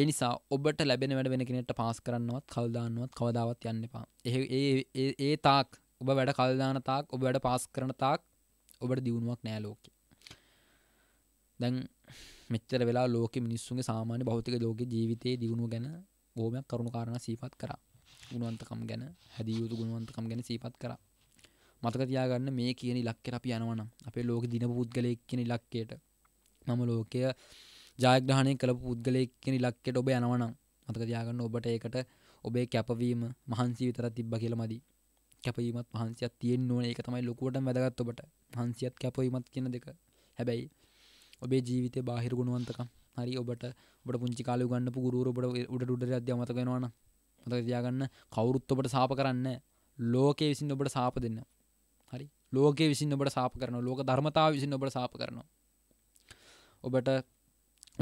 ඒ නිසා ඔබට ලැබෙන වැඩ වෙන කෙනෙට පාස් කරන්නවත් කල්දාන්නුවත් කවදාවත් යන්න එපා ඒ තාක් ඔබ වැඩ කල්දාන තාක් ඔබ වැඩ පාස් කරන තාක් ඔබට දියුණුවක් නෑලෝකේ දැන් මෙච්චර වෙලා ලෝක මිනිස්සුන්ගේ සාමාන්‍ය භෞතික ලෝක ජීවිතයේ දියුණුව ගැන බෝමයක් කරුණු කාරණ සීපත් කරා ගුණුවන්තකම් ගැන හැදිය යුතු ගුණුවන්තකම් ගැන සීපත් කරා මතක තියාගන්න මේ කියන ඉලක්කයට අපි යනවනම් අපේ ලෝක දින පුද්ගලයෙක් කියන ඉලක්කයට මම ලෝකය ජයග්‍රහණය කළ පුද්ගලයෙක් කියන ඉලක්කයට ඔබ යනවනම් මතක තියාගන්න ඔබට ඒකට ඔබේ කැපවීම මහන්සි විතර තිබ්බ කියලා මදි කැපවීමත් මහන්සියක් තියෙන්න ඕනේ ඒක තමයි ලොකුවට වැදගත් ඔබට මහන්සියත් කැපවීමත් කියන දෙක හැබැයි ඔබේ ජීවිත බාහිර ගුණුවන්තකම් හරි ඔබට ඔබට පුංචි කාලය ගන්න පුරුරට උඩට උඩට අධ්‍යමතක වෙනවාන මතක තියාගන්න කවුරුත් ඔබට සාප කරන්න ලෝකයේ විසින් ඔබට සාප දෙන්න හරි ලෝකයේ විසින් ඔබට සාප කරන ලෝක ධර්මතාව විසින් ඔබට සාප කරනවා ඔබට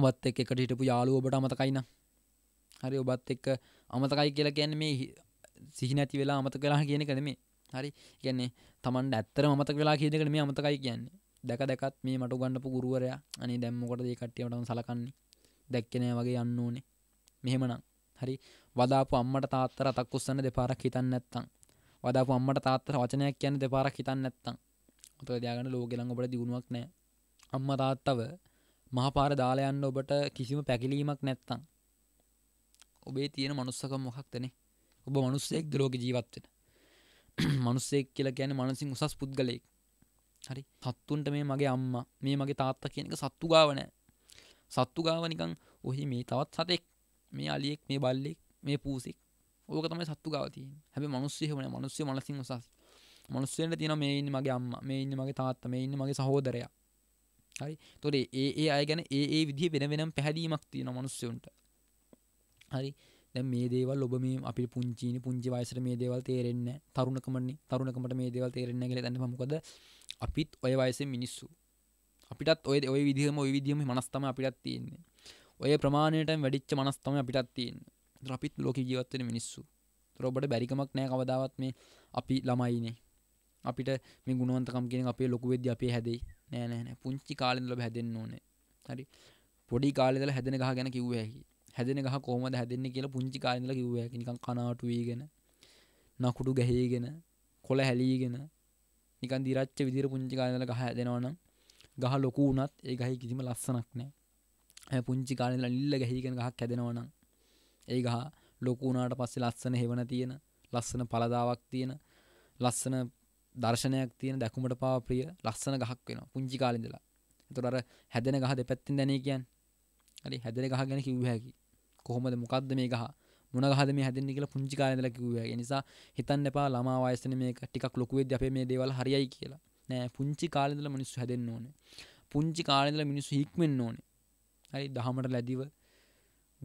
ඔබත් එක් එකට හිටපු යාලුව ඔබට අමතකයින හරි ඔබත් එක්ක අමතකයි කියලා ගැන මේ සිහිනැති වෙලා අමත කලා කියන කන මේ හරි කියන්නේ තමන්ට ඇත්තර මතක වෙලා කියදකට මේ අමතකයි කියන්නේ දැක දැකත් මේ මට ගන්නපු ගුරුවරයා අනි දැම්මකොට ඒ කට්ටියටම සලකන්නේ දැක්කනෑ වගේ යන්න ඕනේ මෙහෙමනම් හරි වදාපු අම්මට තාත්තර තක්කුස්සන්න දෙපාරක් හිතන්න නැත්තං වදාපු අම්මට තාත්තර වචනයක් කියන්න දෙපාරක් හිතන්න නැත්තං ඔත දයාගන්න ලෝගෙලං ඔබට දියුණුවක් නෑ අම්ම තාත්තව මහපාර දාලයන්න ඔබට කිසිම පැකිලීමක් නැත්තං ඔබේ තියෙන මනුස්සක මොහක්තනේ ඔබ මනුස්සෙක් දලෝක ජීවත්වෙන මනුස්සෙක් කියලා කියන මනසින් උසස් පුද්ගලෙක් හරි සත්තුන්ට මේ මගේ අම්මා මේ මගේ තාත්තා කියනක සත්තු ගාව නෑ සත්තු ගාව නිකං ඔහි මේ තවත් සතෙක් මේ අලියෙක් මේ බල්ලෙක් මේ පූසෙක් ඕක තමයි සත්තු ගාවතිය හැබ මනුස්සයහමන මනුස්සය මලසින් උසස් මනුස්සයට තින මේ ඉන්න මගේ අම්ම මේ ඉන්න මගේ තාත්ත මේ ඉන්න මගේ සහෝදරයා හරි තොරේ ඒ ඒ අය ගැන ඒ ඒ විදිහ වෙන වෙනම් පැහැදීමක් තියෙන මනුස්සයුන්ට හරි දැන් මේ දේවල් ඔබ මේ අපි පුංචිනේ පුංචි වයසට මේ දේවල් තේරෙන්නේ තරුණකමනේ තරුණකමට මේ දේවල් තේරෙන්නේ නැහැ කියලා දැන් මොකද අපිත් ඔය වයසේ මිනිස්සු අපිටත් ඔය ඔය විදිහම ඔය විදිහම මනස් තමයි අපිටත් තියෙන්නේ ඔය ප්‍රමාණයටම වැඩිච්ච මනස් තමයි අපිටත් තියෙන්නේ ඒතර අපිත් ලෝකේ ජීවත් වෙන මිනිස්සු ඒතර ඔබට බැරි කමක් නැහැ කවදාවත් මේ අපි ළමයිනේ අපිට මේ ගුණවන්තකම් කියන අපේ ලොකු වෙද්දී අපේ හැදෙයි නෑ නෑ නෑ පුංචි කාලේ ඉඳලා හැදෙන්න ඕනේ හරි පොඩි කාලේ ඉඳලා හැදෙන ගහ ගැන කිව්ව හැකියි හැදෙන ගහ කොහොමද හැදෙන්නේ කියලා පුංචි කාලේ ඉඳලා කිව්වා නිකන් කනාටු වීගෙන නකුඩු ගැහීගෙන කොළ හැලීගෙන නිකන් දිරච්ච විදිහට පුංචි කාලේ ඉඳලා ගහ හැදෙනවා නම් ගහ ලොකු වුණත් ඒ ගහේ කිසිම ලස්සනක් නැහැ. හැබැයි පුංචි කාලේ ඉඳලා නිල්ල ගැහීගෙන ගහක් හැදෙනවා නම් ඒ ගහ ලොකු වුණාට පස්සේ ලස්සන හේවන තියෙන, ලස්සන පළදාවක් තියෙන, ලස්සන දර්ශනයක් තියෙන දැකුමට පාව ප්‍රිය ලස්සන ගහක් වෙනවා පුංචි කාලේ ඉඳලා. ඒතකොට අර හැදෙන ගහ දෙපැත්තෙන් දැනේ කියන්නේ. හරි හැදෙන ගහ ගැන කිව්ව හැකියි. කොහොමද මොකක්ද මේ ගහ මොන ගහද මේ හැදෙන්නේ කියලා පුංචි කාලේ ඉඳලා කිව්වා. ඒ නිසා හිතන්න එපා ළමා වයසනේ මේක ටිකක් ලොකු වෙද්දී අපේ මේ දේවල් හරියයි කියලා. නෑ පුංචි කාලේ ඉඳලා මිනිස්සු හැදෙන්න ඕනේ. පුංචි කාලේ ඉඳලා මිනිස්සු හික්මෙන්න ඕනේ. හරි දහමට ලැබිව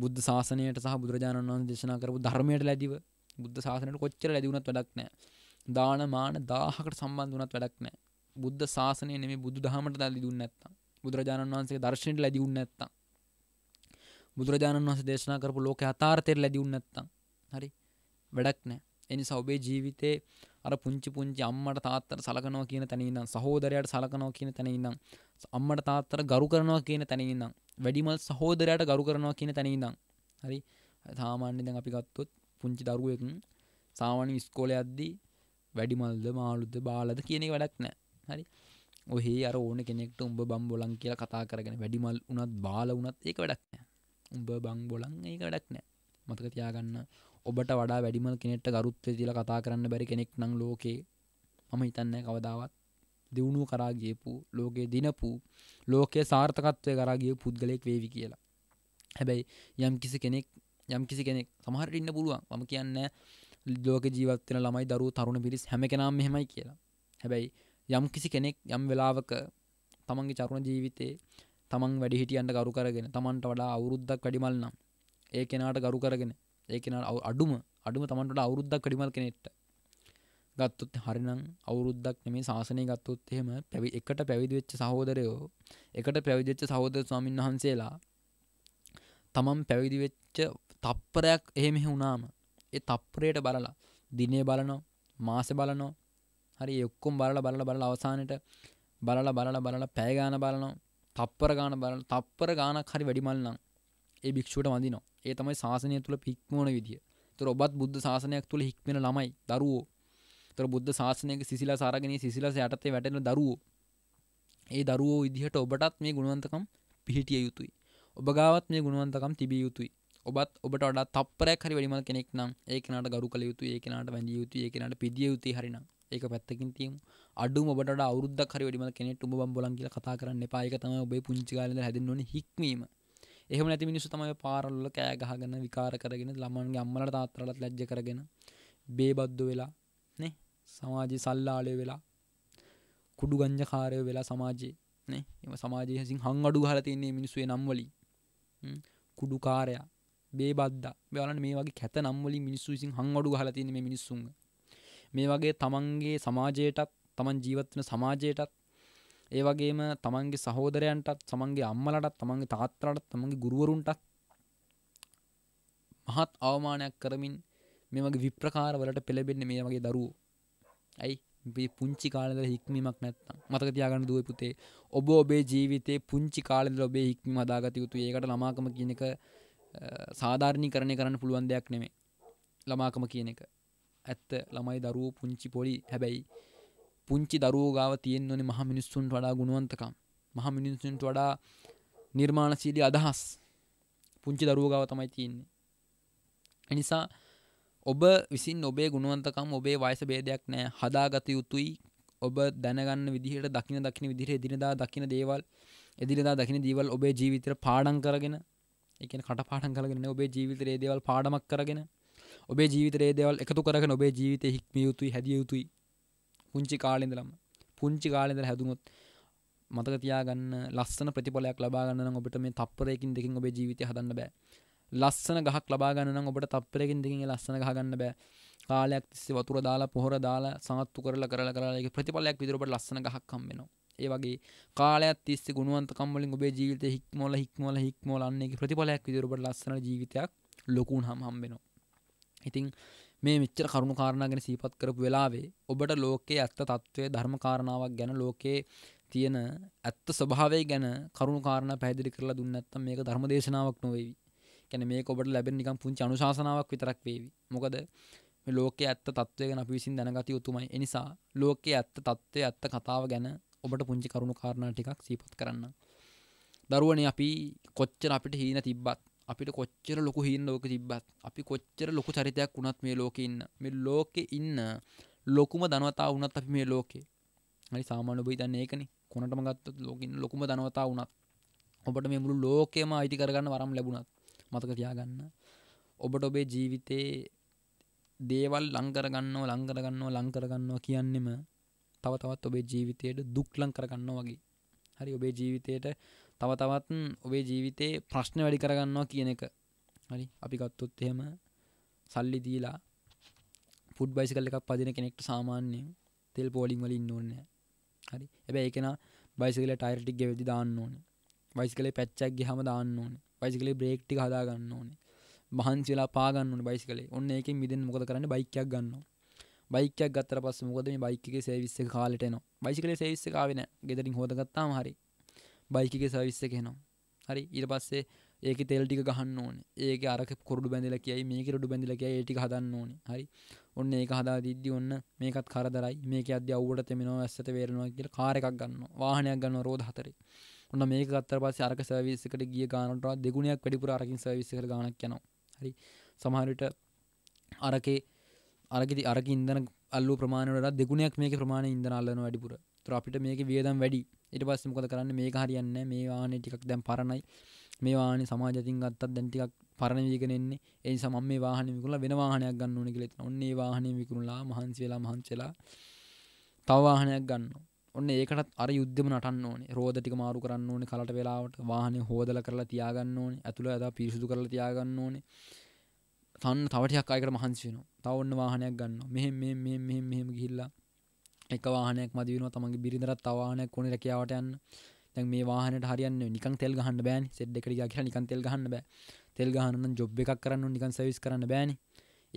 බුද්ධ ශාසනයට සහ බුදුරජාණන් වහන්සේ දේශනා කරපු ධර්මයට ලැබිව බුද්ධ ශාසනයට කොච්චර ලැබි වුණත් වැඩක් නෑ. දාන මාන 1000කට සම්බන්ධ වුණත් වැඩක් නෑ. බුද්ධ ශාසනය නෙමෙයි බුදු දහමට ලැබි දුන්නේ නැත්තම් බුදුරජාණන් වහන්සේගේ දර්ශනයට ලැබි දුන්නේ නැත්තම් බුදුරජාණන් වහස දේශනා කරපු ලෝක අතාර්තයට ලැදිවුන්නත්තම් හරි වැඩක් නෑ එනි සවබේ ජීවිතේ අර පුංචි පුංචි අම්මට තාත්තර සලකනවා කියන තැනඉන්නම් සහෝදරයට සලකනවා කියන තැනඉන්නම් අම්මට තාත්තර ගරු කරනවා කියන තැනඉන්නම් වැඩිමල් සහෝදරයට ගරු කරනවා කියන තැනඉන්නම් හරි සාමාන්‍ය දැන් අපි ගත්තොත් පුංචි දරුවෙක් සාමාන්‍ය ඉස්කෝල අද්දී වැඩිමල්ද මාළුද්ද බාලද කියන එක වැඩක් නෑ හරි ඔහේ අර ඕන කෙනෙක්ට උඹ බම්බොලන් කියලා කතා කරගෙන වැඩිමල් උනත් බාල උනත් ඒක වැඩක් නෑ උඹ බං බොලන් ඒක වැඩක් නෑ මතක තියාගන්න ඔබට වඩා වැඩිම කෙනෙට ගරුත්ත දිල කතා කරන්න බැරි කෙනෙක් නං ලෝකේ මම හිතන්න කවදාවත් දියුණු කරාගේපු ලෝකයේ දිනපු ලෝකයේ සාර්ථකත්වය කරාගිය පුද්ගලෙක් වේවි කියලා හැබැයි යම් කිසි කෙනෙක් යම් කිසි කෙනෙක් සමහරට ඉන්න පුළුවන් මම කියන්න ලෝක ජීවත්වෙන ළමයි දරු තරුණ පිරිස් හැම කෙනම් මෙහෙමයි කියලා හැබැයි යම් කිසි කෙනෙක් යම් වෙලාවක තමන්ගේ චරුණ ජීවිතයේ තමන් වැඩි හිටියන්ට ගරු කරගෙන තමන්ට වඩා අවුරුද්දක් වැඩිමල්නම් ඒ කෙනාට ගරු කරගෙන ඒ කෙන අඩුම අඩුම තමන්ට අවුරුද්දක් වැඩිමල් කෙනෙට ගත්තුත් හරිනම් අවුරුද්දක් නෙමේ ශාසනය ගත්තුත් එහෙම පැවි එකට පැවිදිවෙච්ච සහෝදරයෝ එකට පැවිදිච්ච සහෝදර ස්වාමීන් වහන්සේලා තමන් පැවිදිවෙච්ච තප්පරයක් එහෙම වුණාම ඒ තප්පරයට බලලා දිනේ බලනෝ මාස බලනෝ හරි එක්කුම් බලල බලල බල අවසානයට බලල බලල බලල පෑගාන බලනවා තප්පර ගාන බල තප්පර ගානක් හරි වැඩිමල්නම් ඒ භික්ෂුවට වඳනවා ඒ තමයි ශාසනය තුළ හික්මෝන විදිිය තොර ඔබත් බුද්ධ ශාසනයක් තුළ හික්මෙන ළමයි දරුවෝ තොර බුද්ධ ශාසනයක සිසිලා සාරගෙන සිසිලස යටතේ වැටෙන දරුවෝ ඒ දරුවෝ විදිහට ඔබටත් මේ ගුණුවන්තකම් පිහිටිය යුතුයි ඔබ ගාවත් මේ ගුණුවන්තකම් තිබිය යුතුයි ඔබත් ඔබට වඩා තප්පරයක් හරි වැඩිමල් කෙනෙක් නම් ඒකනට ගරු කළ යුතු ඒකනට වැඳිය යුතු ඒකනට පිදිය යුතු හරිනම් ඒක පැත්තකින් තියම් අඩු ඔබට අවුද හරි වැඩිම කෙනෙට උඹ බම්බොලන් කියල කතා කරන්න පායක තම ඔබේ පුංචිකාල හැදන්නවන හික්වීම එහෙම නැති මිනිසු තමයි පාරල්ල කෑගහගන්න විකාර කරගෙන ළමන්ගේ අම්මලට තාත්තරලත් ලැජ්ජ කරගෙන බේබද්ද වෙලා නේ සමාජය සල්ලාලය වෙලා කුඩු ගංජ කාරය වෙලා සමාජයේ නේ එම සමාජය සිං හං අඩු හර තියන්නේ මිනිස්සේ නම්වලි කුඩු කාරයා බේබද්ද බවලන් මේ වගේ කැත නම්වලින් මිනිස්සු සිං හං අඩු හලතින මේ මිනිස්සුන්ගේ මේ වගේ තමන්ගේ සමාජයටත් තමන් ජීවත්වන සමාජයටත් ඒ වගේම තමන්ගේ සහෝදරයන්ටත් සමන්ගේ අම්මලටත් තමන්ගේ තාත්තරටත් තමන්ගේ ගුරුවරුන්ටත් මහත් අවමානයක් කරමින් මේ වගේ විප්‍රකාර වලට පෙළබෙන්නේ මේ වගේ දරුවෝ. ඇයි මේ පුංචි කාලේ හික්මීමක් නැත්තම් මතක තියාගන්න දුවේ පුතේ ඔබ ඔබේ ජීවිතේ පුංචි කාලේ ඉඳලා ඔබේ හික්මීම අදාගත යුතුයි. ඒකට ළමාකම කියන එක සාධාරණීකරණය කරන්න පුළුවන් දෙයක් නෙමෙයි. ළමාකම කියන එක. ඇත්ත ළමයි දරුව පුංචි පොඩි හැබැයි පුංචි දරුවගාව තියෙන්වන මහ මිනිස්සුන්ට වඩා ගුණුවන්තකම් මහ මිනිස්සුන්ට වඩා නිර්මාණශීලී අදහස් පුංචි දරුවගාව තමයි තියෙන්නේ එනිසා ඔබ විසින් ඔබේ ගුණුවන්තකම් ඔබේ වයස බේදයක් නෑ හදාගත යුතුයි ඔබ දැනගන්න විදිහට දකින දකින විදිහට එදිනදා දකින දේවල් එදිනදා දකින දේවල් ඔබේ ජීවිතයට පාඩම් කරගෙන ඒ කියන්නේ කටපාඩම් කරගෙන ඔබේ ජීවිතයේ දේවල් පාඩමක් කරගෙන ඔබේ ජීවිතරේ දෙවල් එකතු කරගෙන ඔබේ ජීවිතය හික්මිය යුතුයි හැදිය යුතුයි පුංචි කාලෙඳලම පුංචි කාලෙඳල හැදුනොත් මතක තියාගන්න ලස්සන ප්‍රතිඵලයක් ලබාගන්න ඔබට මේ තප්පරයකින් දෙකින් ඔබේ ජීවිතය හදන්න බෑ ලස්සන ගහක් ලබාගන්න ඔබට තප්පරයකින් දෙකින් ලස්සන ගහගන්න බෑ කාලයක් තිස්සේ වතුර දාලා පොහොර දාලා සමත්තු කරලා කරලා කරලා ඒක ප්‍රතිඵලයක් විදිහට ඔබට ලස්සන ගහක් හම් වෙනවා. ඒ වගේ කාලයක් තිස්සේ ගුණවන්තකම් වලින් ඔබේ ජීවිතේ හික්මවල හික්මවල හික්මවල අන්න ඒක ප්‍රතිඵලයක් විදිහට ඔබට ලස්සන ජීවිතයක් ලොකුුණාම හම් වෙනවා. ඉතිං මේ මෙච්චර කරුණු කාරණගෙන සීපත් කරපු වෙලාවේ ඔබට ලෝකයේ ඇත්ත තත්ත්වය ධර්මකාරණාවක් ගැන ලෝකයේ තියෙන ඇත්ත ස්වභාවය ගැන කරුණු කාරණ පැදිරි කරලා දුන්නත්තම් මේක ධර්ම දේශනාවක් නොවේවි ගැන මේ ඔබට ලැබෙන නිකම් පුංචි අනුශාසනාවක් විතරක් වේවි මොකද ලෝකයේ ඇත්ත තත්ත්වය ගැන අපි විසින් දැනගත යුතුමයි එනිසා ලෝකයේ ඇත්ත තත්ත්වය ඇත්ත කතාව ගැන ඔබට පුංචි කරුණු කාරණා ටිකක් සීපත් කරන්න දරුවනේ අපි කොච්චර අපිට හීන තිබ්බත් අපිට කොච්චර ලොකු හින් ලෝක තිබ්බත් අපි කොච්චර ලොකු චරිතයක් වුණත් මේ ලෝකෙ ඉන්න මේ ලෝකෙ ඉන්න ලොකුම ධනවතා වුණත් අපි මේ ලෝකේ හරි සාමාන්‍ය ඔබ හිතන්නේ ඒකනේ කොනටම ගත්තොත් ලෝකෙ ඉන්න ලොකුම ධනවතා වුණත් ඔබට මේ මුළු ලෝකෙම අයිති කරගන්න වරම් ලැබුණත් මතක තියාගන්න ඔබට ඔබේ ජීවිතේ දේවල් ලං කරගන්නවා ලං කරගන්නවා ලං කරගන්නවා කියන්නෙම තව තවත් ඔබේ ජීවිතයට දුක් ලං කරගන්නවා වගේ හරි ඔබේ ජීවිතයට තව තවත් ඔබේ ජීවිතේ ප්‍රශ්න වැඩි කරගන්නවා කියන එක හරි අපි ගත්තුත් එහෙම සල්ලි දීලා ෆුඩ් බයිසිකල් එකක් පදින කෙනෙක්ට සාමාන්‍යයෙන් තෙල් පෝලිං වල ඉන්න ඕනේ හරි හැබැයි ඒකෙනා බයිසිකල ටයර් ටික ගෙවෙද්දි දාන්න ඕනේ බයිසිකලේ පැච්චක් ගියාම දාන්න ඕනේ බයිසිකලේ බ්‍රේක් ටික හදා ගන්න ඕනේ මහන්සි වෙලා පා ගන්න ඕනේ බයිසිකලේ ඔන්න ඒකෙන් මිදෙන්න මොකද කරන්නේ බයික් එකක් ගන්නවා බයික් එකක් ගත්තට පස්සේ මොකද මේ බයික් එකේ සර්විස් එක කාලෙට එනවා බයිසිකලේ සර්විස් එක ආවේ නැහැ ගෙදරින් හොදගත්තාම හරියි බයිකගේ සවිස්ස කෙනවා හරි ඉර පස්සේ ඒක තෙල්ටික ගහන්න ඕන ඒක අරක කොරඩු බැඳල කියයි මේක රොඩු බැඳලක ඒටි හදන්න ඕන හරි ඔන්න ඒක හදා දිද්දි ඔන්න මේකත් කරදරයි මේක අද අව්වට තෙමෙනවා ඇස්සත වේරෙනවා කියල කාරකක් ගන්න වාහනයක් ගන්න රෝධ හතරේ ඔන්න මේක අත්තර පස්ස අරක සවිස්සකට ගිය ගානටවා දෙගුණයක් වැඩිපුර අරකින් සවිස්සක ගානක් යනවා හරි සමහරට අරකේ අරගෙදි අරක ඉදන අල්ලු ප්‍රමාණයට දෙගුණයක් මේක ප්‍රමාණ ඉදන අල්ලන වැඩිපුර අපිට මේක වියදම් වැඩි ඉට පස් මොකද කරන්න මේ හරියන්න මේවානේ ටිකක් දැම් පරණයි මේවාන සමාජතින් ගත්තත් දැන්ටිකක් පරණ වීගෙනෙන්නේ ඒ සම මේ වාහන විකුල වෙන වාහනයක් ගන්න ඕන කෙලෙත් ඔන්නේ වාහනය විකුණලා මහන්සි වෙලා මහන්සලා තවවාහනයක් ගන්න ඔන්න ඒකටත් අර යුද්ධම නටන්න ඕනේ රෝධ ටික මාරු කරන්න ඕනේ කලට වෙලාවට වාහනය හෝදල කරලා තියාගන්න ඕනේ ඇතුළ ඇදා පිරිසුදු කරලා තියාගන්න ඕනේ තන්න තවටයක් අයකට මහන්සි වෙන තවන්න වාහනයක් ගන්න මෙහෙම මෙහෙම මෙහෙම ගිහිල්ලා එක වාහනයක් මදවන තමගේ බිරිඳරත් තවානයක් කොන රැකයාවට යන්න තැන් මේ වාහනට හරියන්න නිකන් තෙල් ගහන්න බෑන් සෙඩ් එකට කියලා නිකන් තෙල් ගහන්න බෑ තෙල් ගහන්න ජොබ් එකක් කරන්න නිකන් සවිස් කරන්න බෑනි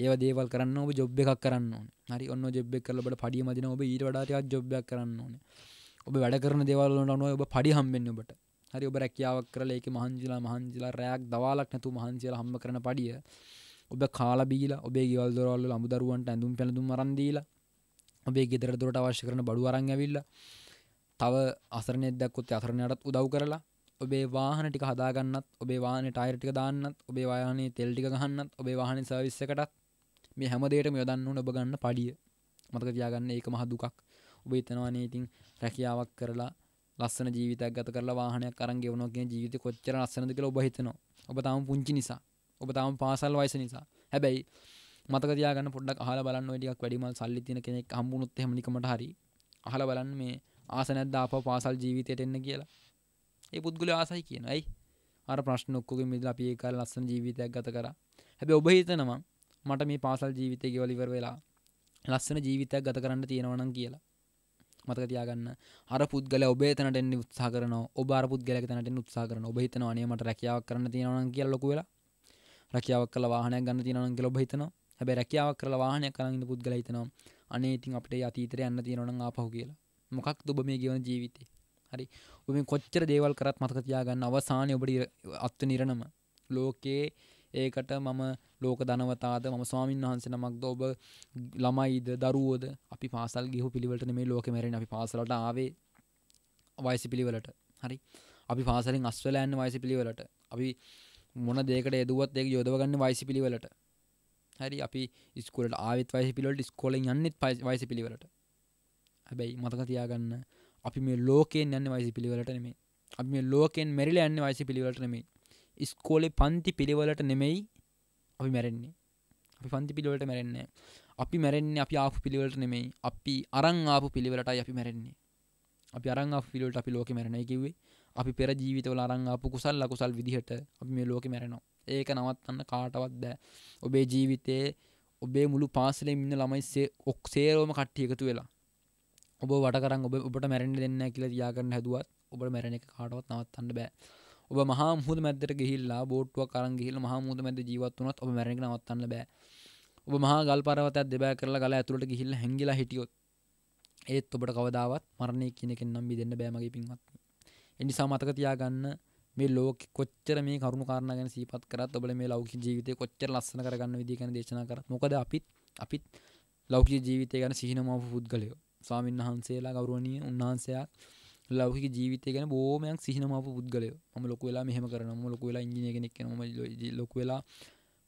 ඒව දේවල් කරන්න ඔබ ජොබ් එකක් කරන්න හරි ඔන්න ජොබ් එක් කරලබට පඩිය මදින ඔබ ඊට වඩාටයක් ජොබ්යක් කරන්න ඕන ඔබ වැඩ කරන දේවල්ලට අනුව ඔබ පඩි හම්බෙන්න්න ඔබට හරි ඔබ රැකියාවක් කරල ඒක මහන්ජිලා මහන්ජිලා රෑක් දවාලක් නැතු මහන්සිල හම්බ කරන පඩිය ඔබ කාලබීලා ඔබේ ගවල්දරල්ල අමුදරුවන්ට ඇඳුම් පැළඳුම් මරන්දීලා ඔබේ ගෙදර දුරට අවශ්‍ය කරන බඩු අරං ඇවිල්ල තව අසරනෙදක්කොත් අසරණයටත් උදව් කරලා ඔබේ වාහන ටික හදාගන්නත් ඔබේ වාහන ටයිර ටික දාන්නත් ඔබේ වාහනේ තෙල් ටික ගහන්නත් ඔබේ වාහනේ සර්විස් එකටත් මේ හැමදේටම යොදන්න ඕන ඔබ ගන්න පඩිය මතක තියාගන්න ඒක මහ දුකක් ඔබ හිතනවානේ ඉතින් රැකියාවක් කරලා ලස්සන ජීවිතයක් ගත කරලා වාහනයක් අරන් ගෙවනවා කියන ජීවිතේ කොච්චර ලස්සනද කියලා ඔබ හිතනවා ඔබ තාම පුංචි නිසා ඔබ තාම පාසල් වයස නිසා හැබැයි මතකතියාගන්න පොඩක් හල බලන්න ටික් වැඩිමල් සල්ලි තින කෙනෙක් හම්බුණුත් හෙමනිකමට හරි හල බලන්න මේ ආසනැද්ද අප පාසල් ජීවිතයට එන්න කියලා ඒ පුද්ගල ආසයි කියන ඇයි අර ප්‍රශ්නොක්කුගේ මිදල අපිය කර ලස්සන ජීවිතයක් ගත කර හැබ ඔබ හිතනවා මට මේ පාසල් ජීවිතය ගෙවලිවර වෙලා ලස්සන ජීවිතයක් ගත කරන්න තියෙනවනම් කියලා මතක තියාගන්න අර පුද්ගල ඔබේ තැනට එන්න උත්සා කරන ඔබ අර පුද්ගලක තැනට උත්සා කරන ඔබ හිතනවා අනේ මට රැකියාවක් කරන්න තියෙනවා නම් කියලා ලොකු වෙලා රැකියාවක් කළා වාහනයක් ගන්න තියෙනවා නම් කියලා ඔබ හිතනවා හැබැ රැකියාවක් කරලා වාහනයක් කරන් ඉන්න පුද්ගලයා හිතනවා අනේ ඉතින් අපිට අතීතයට යන්න තියෙනවා නම් ආපහු කියලා මොකක්ද ඔබ මේ ගෙවන ජීවිතේ හරි ඔබ මේ කොච්චර දේවල් කරත් මතක තියාගන්න අවසානයේ ඔබට අත්ව නිරණම ලෝකයේ ඒකට මම ලෝක ධනවතාද මම ස්වාමීන් වහන්සේ නමක්ද ඔබ ළමයිද දරුවෝද අපි පාසල් ගිහු පිළිවෙලට මේ ලෝකෙ මැරෙන අපි පාසලට ආවේ වයස පිළිවෙලට හරි අපි පාසලින් අස්වලා යන්න වයස පිළිවෙලට අපි මොන දෙයකට යදුවත් ඒක යොදව ගන්න වයස පිළිවෙලට හරි අපි ඉස්කොලට ආවත් වයිස පිළට ස්කොලෙන් යන්නෙත් පයි වයිස පිළිවලට හැබැයි මතක තියාගන්න අපි මේ ලෝකෙන් යන්න වයිසි පිළිවලට නෙමේ අපි මේ ලෝකෙන් මැරිල යන්න වයිසි පිළිවලට නෙමේ ඉස්කෝලෙ පන්ති පිළිවලට නෙමෙයි අපි මැරෙන්නේ අපි පන්ති පිළිවලට මැරෙන්නේ අපි මැරෙන්නේ අපි ආපු පිළිවලට නෙමෙයි අපි අරං ආපු පිළිවලටයි අපි මැරෙන්නේ අපි අරං ආපු පිළිවලට අපි ලෝකෙ මැරෙනයි කිව්වේ අපි පෙර ජීවිතවල අරං ආපු කුසල් ලකුසල් විදිහට අපි මේ ලෝකෙ මැරෙනවා ඒක නවත්තන්න කාටවත් බෑ ඔබේ ජීවිතයේ ඔබේ මුළු පාසලේ ඉන්න ළමයිස්සේ ඔක් සේරෝම කට්ටිය එකතු වෙලා ඔබ වටකරන් ඔබ ඔබට මැරෙන්ඩ දෙන්න කියලා තියාගන්න හැදුවත් ඔබට මැරණ එක කාටවත් නවත්තන්න බෑ ඔබ මහා මුහද මැදර ගෙහිල්ලා බෝට්ටුව කරන් ගිහිල් මහා මුහද මැද ජීවත් වුණත් ඔබ මැරෙන නවත්තන්න බෑ ඔබ මහා ගල් පරවතත් දෙබෑ කරලා ගල ඇතුළට ගිහිල්ලා හැංගිලා හිටියොත් ඒත් ඔබට කවදාවත් මරණය කියන එකෙන් නම් බිදෙන්න බෑ මගේ පින්වත්. ඒ නිසා මතක තියාගන්න මේ ලෝක කොච්චර මේ කරුණු කාරණ ගැන සීපත් කරත් ඔබල මේ ලෞක ජීවිතය කොච්චර ලස්සන කරගන්න විදිගන දේශනා කර මොකද අපිත් අපිත් ලෞක ජීවිතය ගැන සිහිනමාව පුද්ගලයෝ ස්වාමීන් වහන්සේලා ගෞරුවනය උන්වහන්සයක් ලෞකික ජීවිතය ගැන බෝමයක් සිහිනමාව පුද්ගලය ම ලොක වෙලා මෙහම කරන ම ලොක වෙලා ඉජිනය කෙනෙක් ම ලොක වෙලා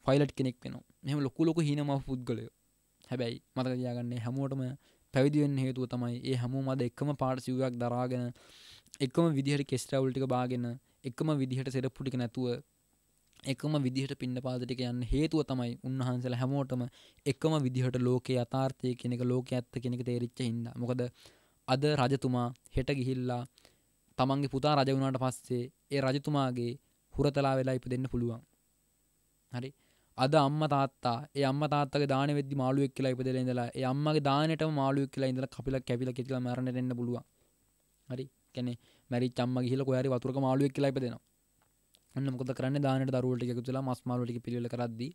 ෆයිලට් කෙනෙක් වෙන මෙම ලොකු ලොක හිනමාව පුද්ගලය හැබැයි මතක දයාගන්නේ හැමෝටම පැවිදිවෙන් හේතුව තමයි ඒ හැමෝ මද එක්ම පාට සිවයක් දරාගෙන එක්ම විදිහට කෙස්ටවල්ටික බාගෙන එක්ම විදිහට සෙරප්පුටික නැතුව එකම විදිහට පින්න පාදටික යන්න හේතුව තමයි උන්වහන්සල හැමෝටම එකම විදිහට ලෝක අතාර්ථය කෙනෙක ලෝක ඇත්ත කෙනෙක තේරිච්ච හිද මොකද අද රජතුමා හෙට ගිහිල්ලා තමන්ගේ පුතා රජ වුණට පස්සේ ඒ රජතුමාගේ හුරතලා වෙලා ඉප දෙන්න පුළුවන් හරි අද අම්ම තාත්තා ඒ අම්ම තාත්තක දාන වෙද්දි මාළුවෙක් කියලා ඉපදෙලා ඉඳලා ඒ අම්මගේ දානෙටම මාළුවෙක් කියලා ඉඳලා කපිලක් කැපිලා කිතිලා මරණයට එන්න පුළුවන් හරි කැනෙ මැරි චම්ම ගිල කොයාරි වතුරක මාළුවෙක් කියලා ඉපදෙනවා අන්න මොකද කරන්න දානට දරුවලට එකතුලා මස් මාළුටික පිළිවෙල කරද්දී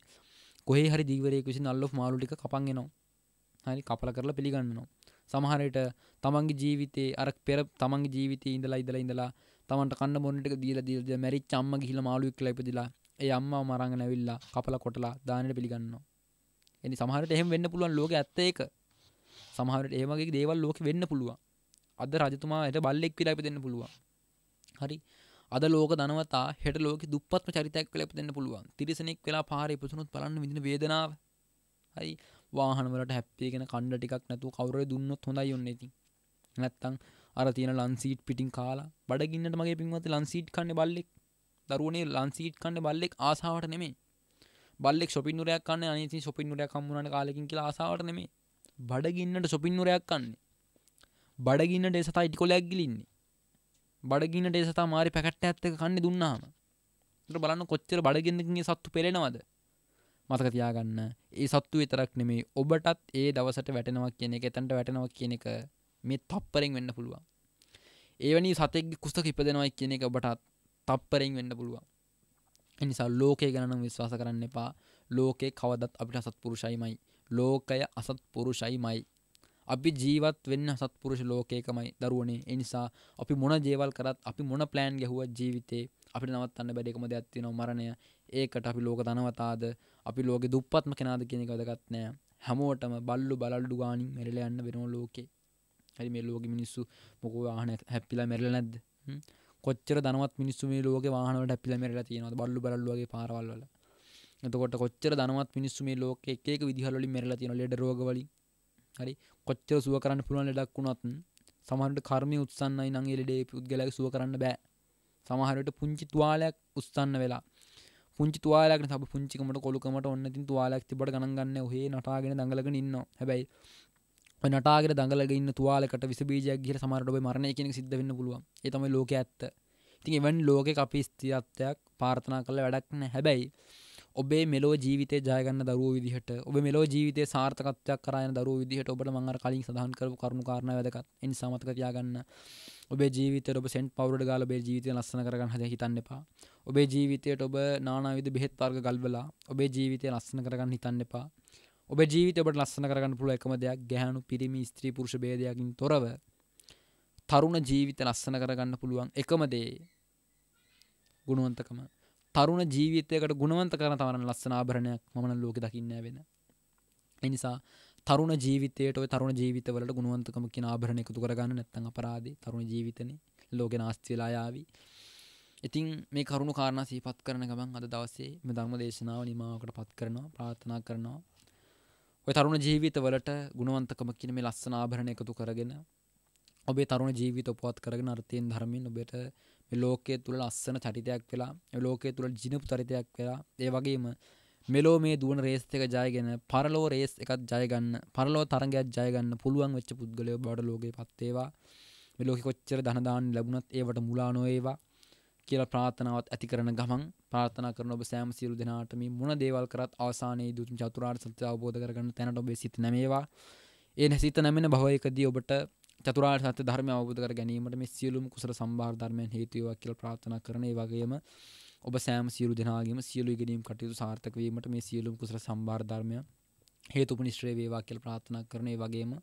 කොහේ හරි දීවරයෙක් විසින් අල්ලොෆ් මාළුටික කපන් එනවා හරි කපල කරලා පිළිගන්නවා සමහරයට තමන්ගේ ජීවිතේ අර පෙර තමන්ගේ ජීවිතේ ඉඳලා ඉඳලා ඉඳලා තමන්ට කන්න බොන්න ටික දීලා දීලා මැරිච්ච අම්මා ගිහිල්ලා මාළුවෙක් කියලා ඉපදිලා ඒ අම්මා මරංගන ඇවිල්ලා කපලා කොටලා දානෙට පිළිගන්නවා එනි සමහරට එහෙම වෙන්න පුළුවන් ලෝකෙ ඇත්ත ඒක සමහරට එහෙම වගේ දේවල් ලෝකෙ වෙන්න පුළුවන් අද රජතුමායට බල්ලෙක් විලා ඉපදෙන්න පුළුවන්. හරි. අද ලෝක ධනවතා හෙට ලෝක දුප්පත්ම චරිතයක් වෙලා ඉපදෙන්න පුළුවන්. තිරිසනෙක් වෙලා පාරේ ඉපදුනොත් බලන්න විඳින වේදනාව. හරි. වාහන වලට හැප්පී ගෙන කණ්ඩ ටිකක් නැතුව කවුරු හරි දුන්නොත් හොඳයි ඔන්න ඉතින්. නැත්තම් අර තියෙන ලන්සීට් පිටින් කාලා බඩගින්නට මගේ පින්වත් ලන්සීට් කන්නේ බල්ලෙක්. දරුවනේ ලන්සීට් කන්නේ බල්ලෙක් ආසාවට නෙමෙයි. බල්ලෙක් ෂොපින් නුරයක් කන්නේ අනේ ඉතින් ෂොපින් නුරයක් හම්බුනාට කාලෙකින් කියලා ආසාවට නෙමෙයි. බඩගින්නට ෂොපින් නුරයක් කන්නේ. බඩගින්නට එසතා ඉටි කොලයක් ගිලින්නේ බඩගින්නට එසතා මාරි පැකට්ට ඇත්තක කන්න දුන්නාම ට බලන්න කොච්චර බඩගෙන්දකින්ගේ සත්තු පෙරෙනවද මතක තියාගන්න ඒ සත්තු විතරක් නෙමේ ඔබටත් ඒ දවසට වැටෙනවා කියන එක එතන්ට වැටෙනවා කියන එක මේ තප්පරෙන් වෙන්න පුළුවන් ඒවනි සතෙක් කුස්තක ඉපදෙනවා කියන එක ඔබටත් තප්පරෙන් වෙන්න පුළුවන් එනිසා ලෝකය ගැනම් විශ්වාස කරන්න එපා ලෝකේ කවදත් අපිට අසත් පුරුෂයිමයි ලෝකය අසත් පුරුෂයිමයි අපි ජීවත් වෙන්න සත්පුරුෂ ලෝකයකමයි දරුවනේ එනිසා අපි මොන දේවල් කරත් අපි මොන ප්ලෑන් ගැහුවත් ජීවිතේ අපිට නවත්තන්න බැරි එකම දෙයක් තියෙනවා මරණය. ඒකට අපි ලෝක ධනවතාද අපි ලෝකේ දුප්පත්ම කෙනාද කියන එක වැදගත් නෑ. හැමෝටම බල්ලු බලල්ඩු ගානින් මෙරලා යන්න වෙනවා ලෝකේ. හරි මේ ලෝකෙ මිනිස්සු මොකෝ වාහන හැප්පිලා මෙරලා නැද්ද? කොච්චර ධනවත් මිනිස්සු මේ ලෝකේ වාහන වලට හැප්පිලා මෙරලා තියෙනවද බල්ලු බලල්ඩු වගේ පාරවල් වල. එතකොට කොච්චර ධනවත් මිනිස්සු මේ ලෝකේ එක එක විදිහවල වලින් මෙරලා තියෙනවා ලෙඩ රෝග වලින්. හරි කොච්චර සුව කරන්න පුළුවන් ලෙඩක් වුණත් සමහරට කර්මය උත්සන්නයි නංගේ ලෙඩේ පුද්ගලක සුව කරන්න බෑ සමහරට පුංචි තුවාලයක් උත්සන්න වෙලා පුංචි තුවාලක් සබ පුංචිකමට කොළුකමට ඔන්න තින් තුවාලක් තිබට ගණගන්න ඔහේ නටාගෙන දඟලගෙන ඉන්න හැබැයි නටාගර දඟලගන්න තුවාලකට විසබීජයක් ගහිර සමරටබ මරණය කෙනෙක් සිද්ධ වෙන්න පුළුවන් එතම ලෝක ඇත්ත ඉතින් එවන් ලෝක අපි ස්තිත්වයක් පාර්ථනා කළ වැඩක්න හැබැයි ඔබේ මෙලෝ ජීවිතය ජයගන්න දරුව විදිහට ඔබ මෙලෝ ජීවිතය සාර්ථකත්වයක් කරයන දරුව විදිහට ඔබට මංඟර කලින් සඳහන් කරපු කරුණු කාරණ වැදකත් එනි සමතකතියාගන්න ඔබේ ජීවිත ඔබ සෙන්ට් පවරට ගාල බේ ජීවිතය ලස්සන කරගන්න හද හිතන්න එපා ඔබේ ජීවිතයට ඔබ නානාවිද බෙහෙත් වර්ග ගල්බලා ඔබේ ජීවිතය ලස්සන කරගන්න හිතන්න එපා ඔබ ජීවිතට ලස්සන කරගන්න පුළුව එකම දෙයක් ගැහනු පිරිමි ස්ත්‍රී පුරුෂ බේදයකින් තොරව තරුණ ජීවිත ලස්සන කරගන්න පුළුවන් එකම දේ ගුණුවන්තකම තරුණ ජීවිතයකට ගුණවන්ත කරන තමන ලස්සන ආභරණයක් මන ලෝක දකින්න වෙන. එනිසා තරුණ ජීවිතයට තරුණ ජීවිතවලට ගුණුවන්තකම කියෙන ආභරණ එකතු කරගන්න නැත්තන් අපරාදේ තරුණ ජීවිතන ලෝක නාස්තිලායාවී. ඉතින් මේ කරුණු කාරණ සීපත් කරන ගමන් අද දවසේ මෙධර්ම දේශනාව නිමාවකට පත් කරනවා ප්‍රාථනා කරනවා. ඔය තරුණ ජීවිතවලට ගුණවන්තකම කියන මේ ලස්සන ආභරණ එකතු කරගෙන ඔබේ තරුණ ජීවිත උපවත් කරගෙන අර්ථයෙන් ධර්මයෙන් ඔබට ලෝකයේ තුළ අස්සන චරිතයක් වෙලා ලෝකයේ තුළ ජිනපු චරිතයක් වෙලා ඒ වගේම මෙලෝ මේ දුවන රේස් එක ජයගෙන පරලෝ රේස් එකත් ජයගන්න පරලෝ තරගයක් ජයගන්න පුළුවන් වෙච්ච පුද්ගලය බඩ ලෝකයේ පත්තේවා මෙලෝක කොච්චර දනදාන්න ලැබුණත් ඒවට මුලා නොඒවා කියලා ප්‍රාථනාවත් ඇති කරන ගමන් පාර්ථනා කරන ඔබ සෑම සියලු දෙනාට මේ මුණ දේවල් කරත් අවසානයේ දුතුන් චතුරාර්ය සත්‍ය අවබෝධ කරගන්න තැනට ඔබේ සිත නැමේවා ඒ නැසිත නැමෙන භවයකදී ඔබට චතුරාර් සත්‍ය ධර්මය අවබුධ කර ගැනීමට මේ සියලුම් කුසල සම්බාර් ධර්මයන් හේතුවක් කියල ප්‍රාථනා කරන වගේම ඔබ සෑම සියලු දෙනාගේම සියලු ඉගෙනීම් කටයුතු සාර්ථකවීමට මේ සියලුම් කුසල සම්බාර් ධර්මය හේතුපනිශ්‍රේ වේවා කියල ප්‍රාථනා කරන වගේම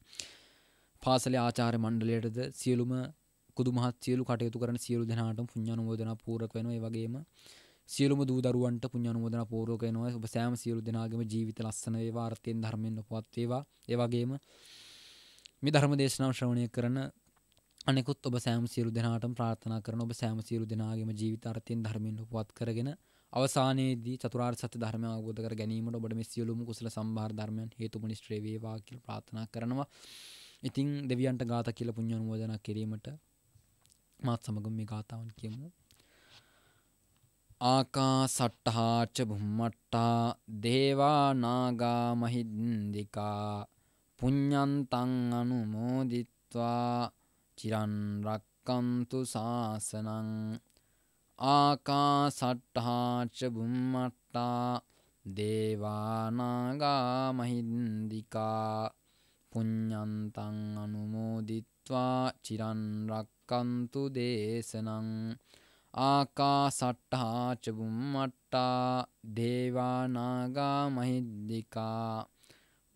පාසල ආචාර මණ්ඩලයටද සියලුම කුදුමහත් සියලු කටයුතු කරන සියලු දෙනාට පුුණ්ඥනුවෝදන පූරක් වෙනවා වගේම සියලුම දූදරුවන්ට පුුණ්ඥනුවෝදන පූරෝක නවා ඔබ සෑම සියලු දෙනාගම ජීවිත ලස්සන වාර්තයෙන් ධර්මෙන්න්න පොත්වේවා ඒවගේම මේ ධර්ම දේශනාව ශ්‍රවණය කරන අනෙකුත් ඔබ සෑම සියලු දෙනාටම ප්‍රාර්ථනා කරන ඔබ සෑම සියලු දෙනාගේම ජීවිතාර්ථයෙන් ධර්මයෙන් උපවත් කරගෙන අවසානයේදී චතුරාර්ය සත්‍ය ධර්මය අවබෝධ කර ගැනීමට ඔබට මේ සියලුම කුසල සම්භාර ධර්මයන් හේතුපනිෂ්ඨේ වේවා කියලා ප්‍රාර්ථනා කරනවා. ඉතින් දෙවියන්ට ගාථා කියලා පුණ්‍ය අනුමෝදනා කිරීමට මාත් සමග මේ ගාතාවන් කියමු. ආකාසට්ඨා ච බුම්මට්ඨා දේවා නාගා මහින්దికා පුඤ්ඤන්තං අනුමෝදිත්වා චිරන් රක්කන්තු සාසනං ආකාසට්ඨා ච බුම්මට්ටා දේවානාගා මහින්దికා පුඤ්ඤන්තං අනුමෝදිත්වා චිරන් රක්කන්තු දේශනං ආකාසට්ඨා ච බුම්මට්ටා දේවානාගා මහින්దికා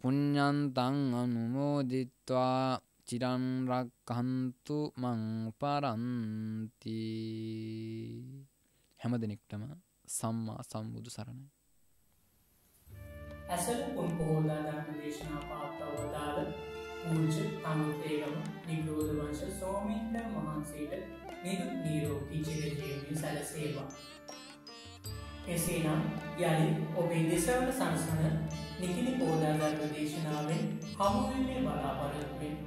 පුඤ්ඤන්තං අනුමෝදිත්වා චිරන් රක්හන්තු මං පරන්ති හැම දෙනෙක්ටම සම්මා සම්බුදු සරණයි ඇසල් පුන් පෝදා ධර්ම දේශනා පාත්තවදාල පූජ අනුතේරම නිරෝධ වංශ සෝමීන්ද්‍ර මහන්සේට නිදුක් නිරෝගී ජීවිතය සැලසේවා එසේනම් යළි ඔබේ දෙසවන සංසන නිකිලි පෝදාධර්ම දේශනාවෙන් හමුවෙන්නේ බලාපරත්වෙන්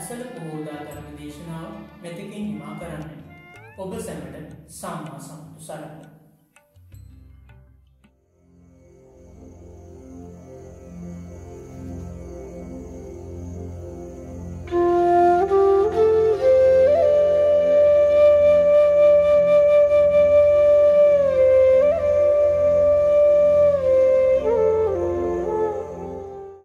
ඇසල පෝදාධර්ම දේශනාව මෙතකින් නිමා කරන්න. ඔබ සැමට සම්මා සම්තු සරන්න.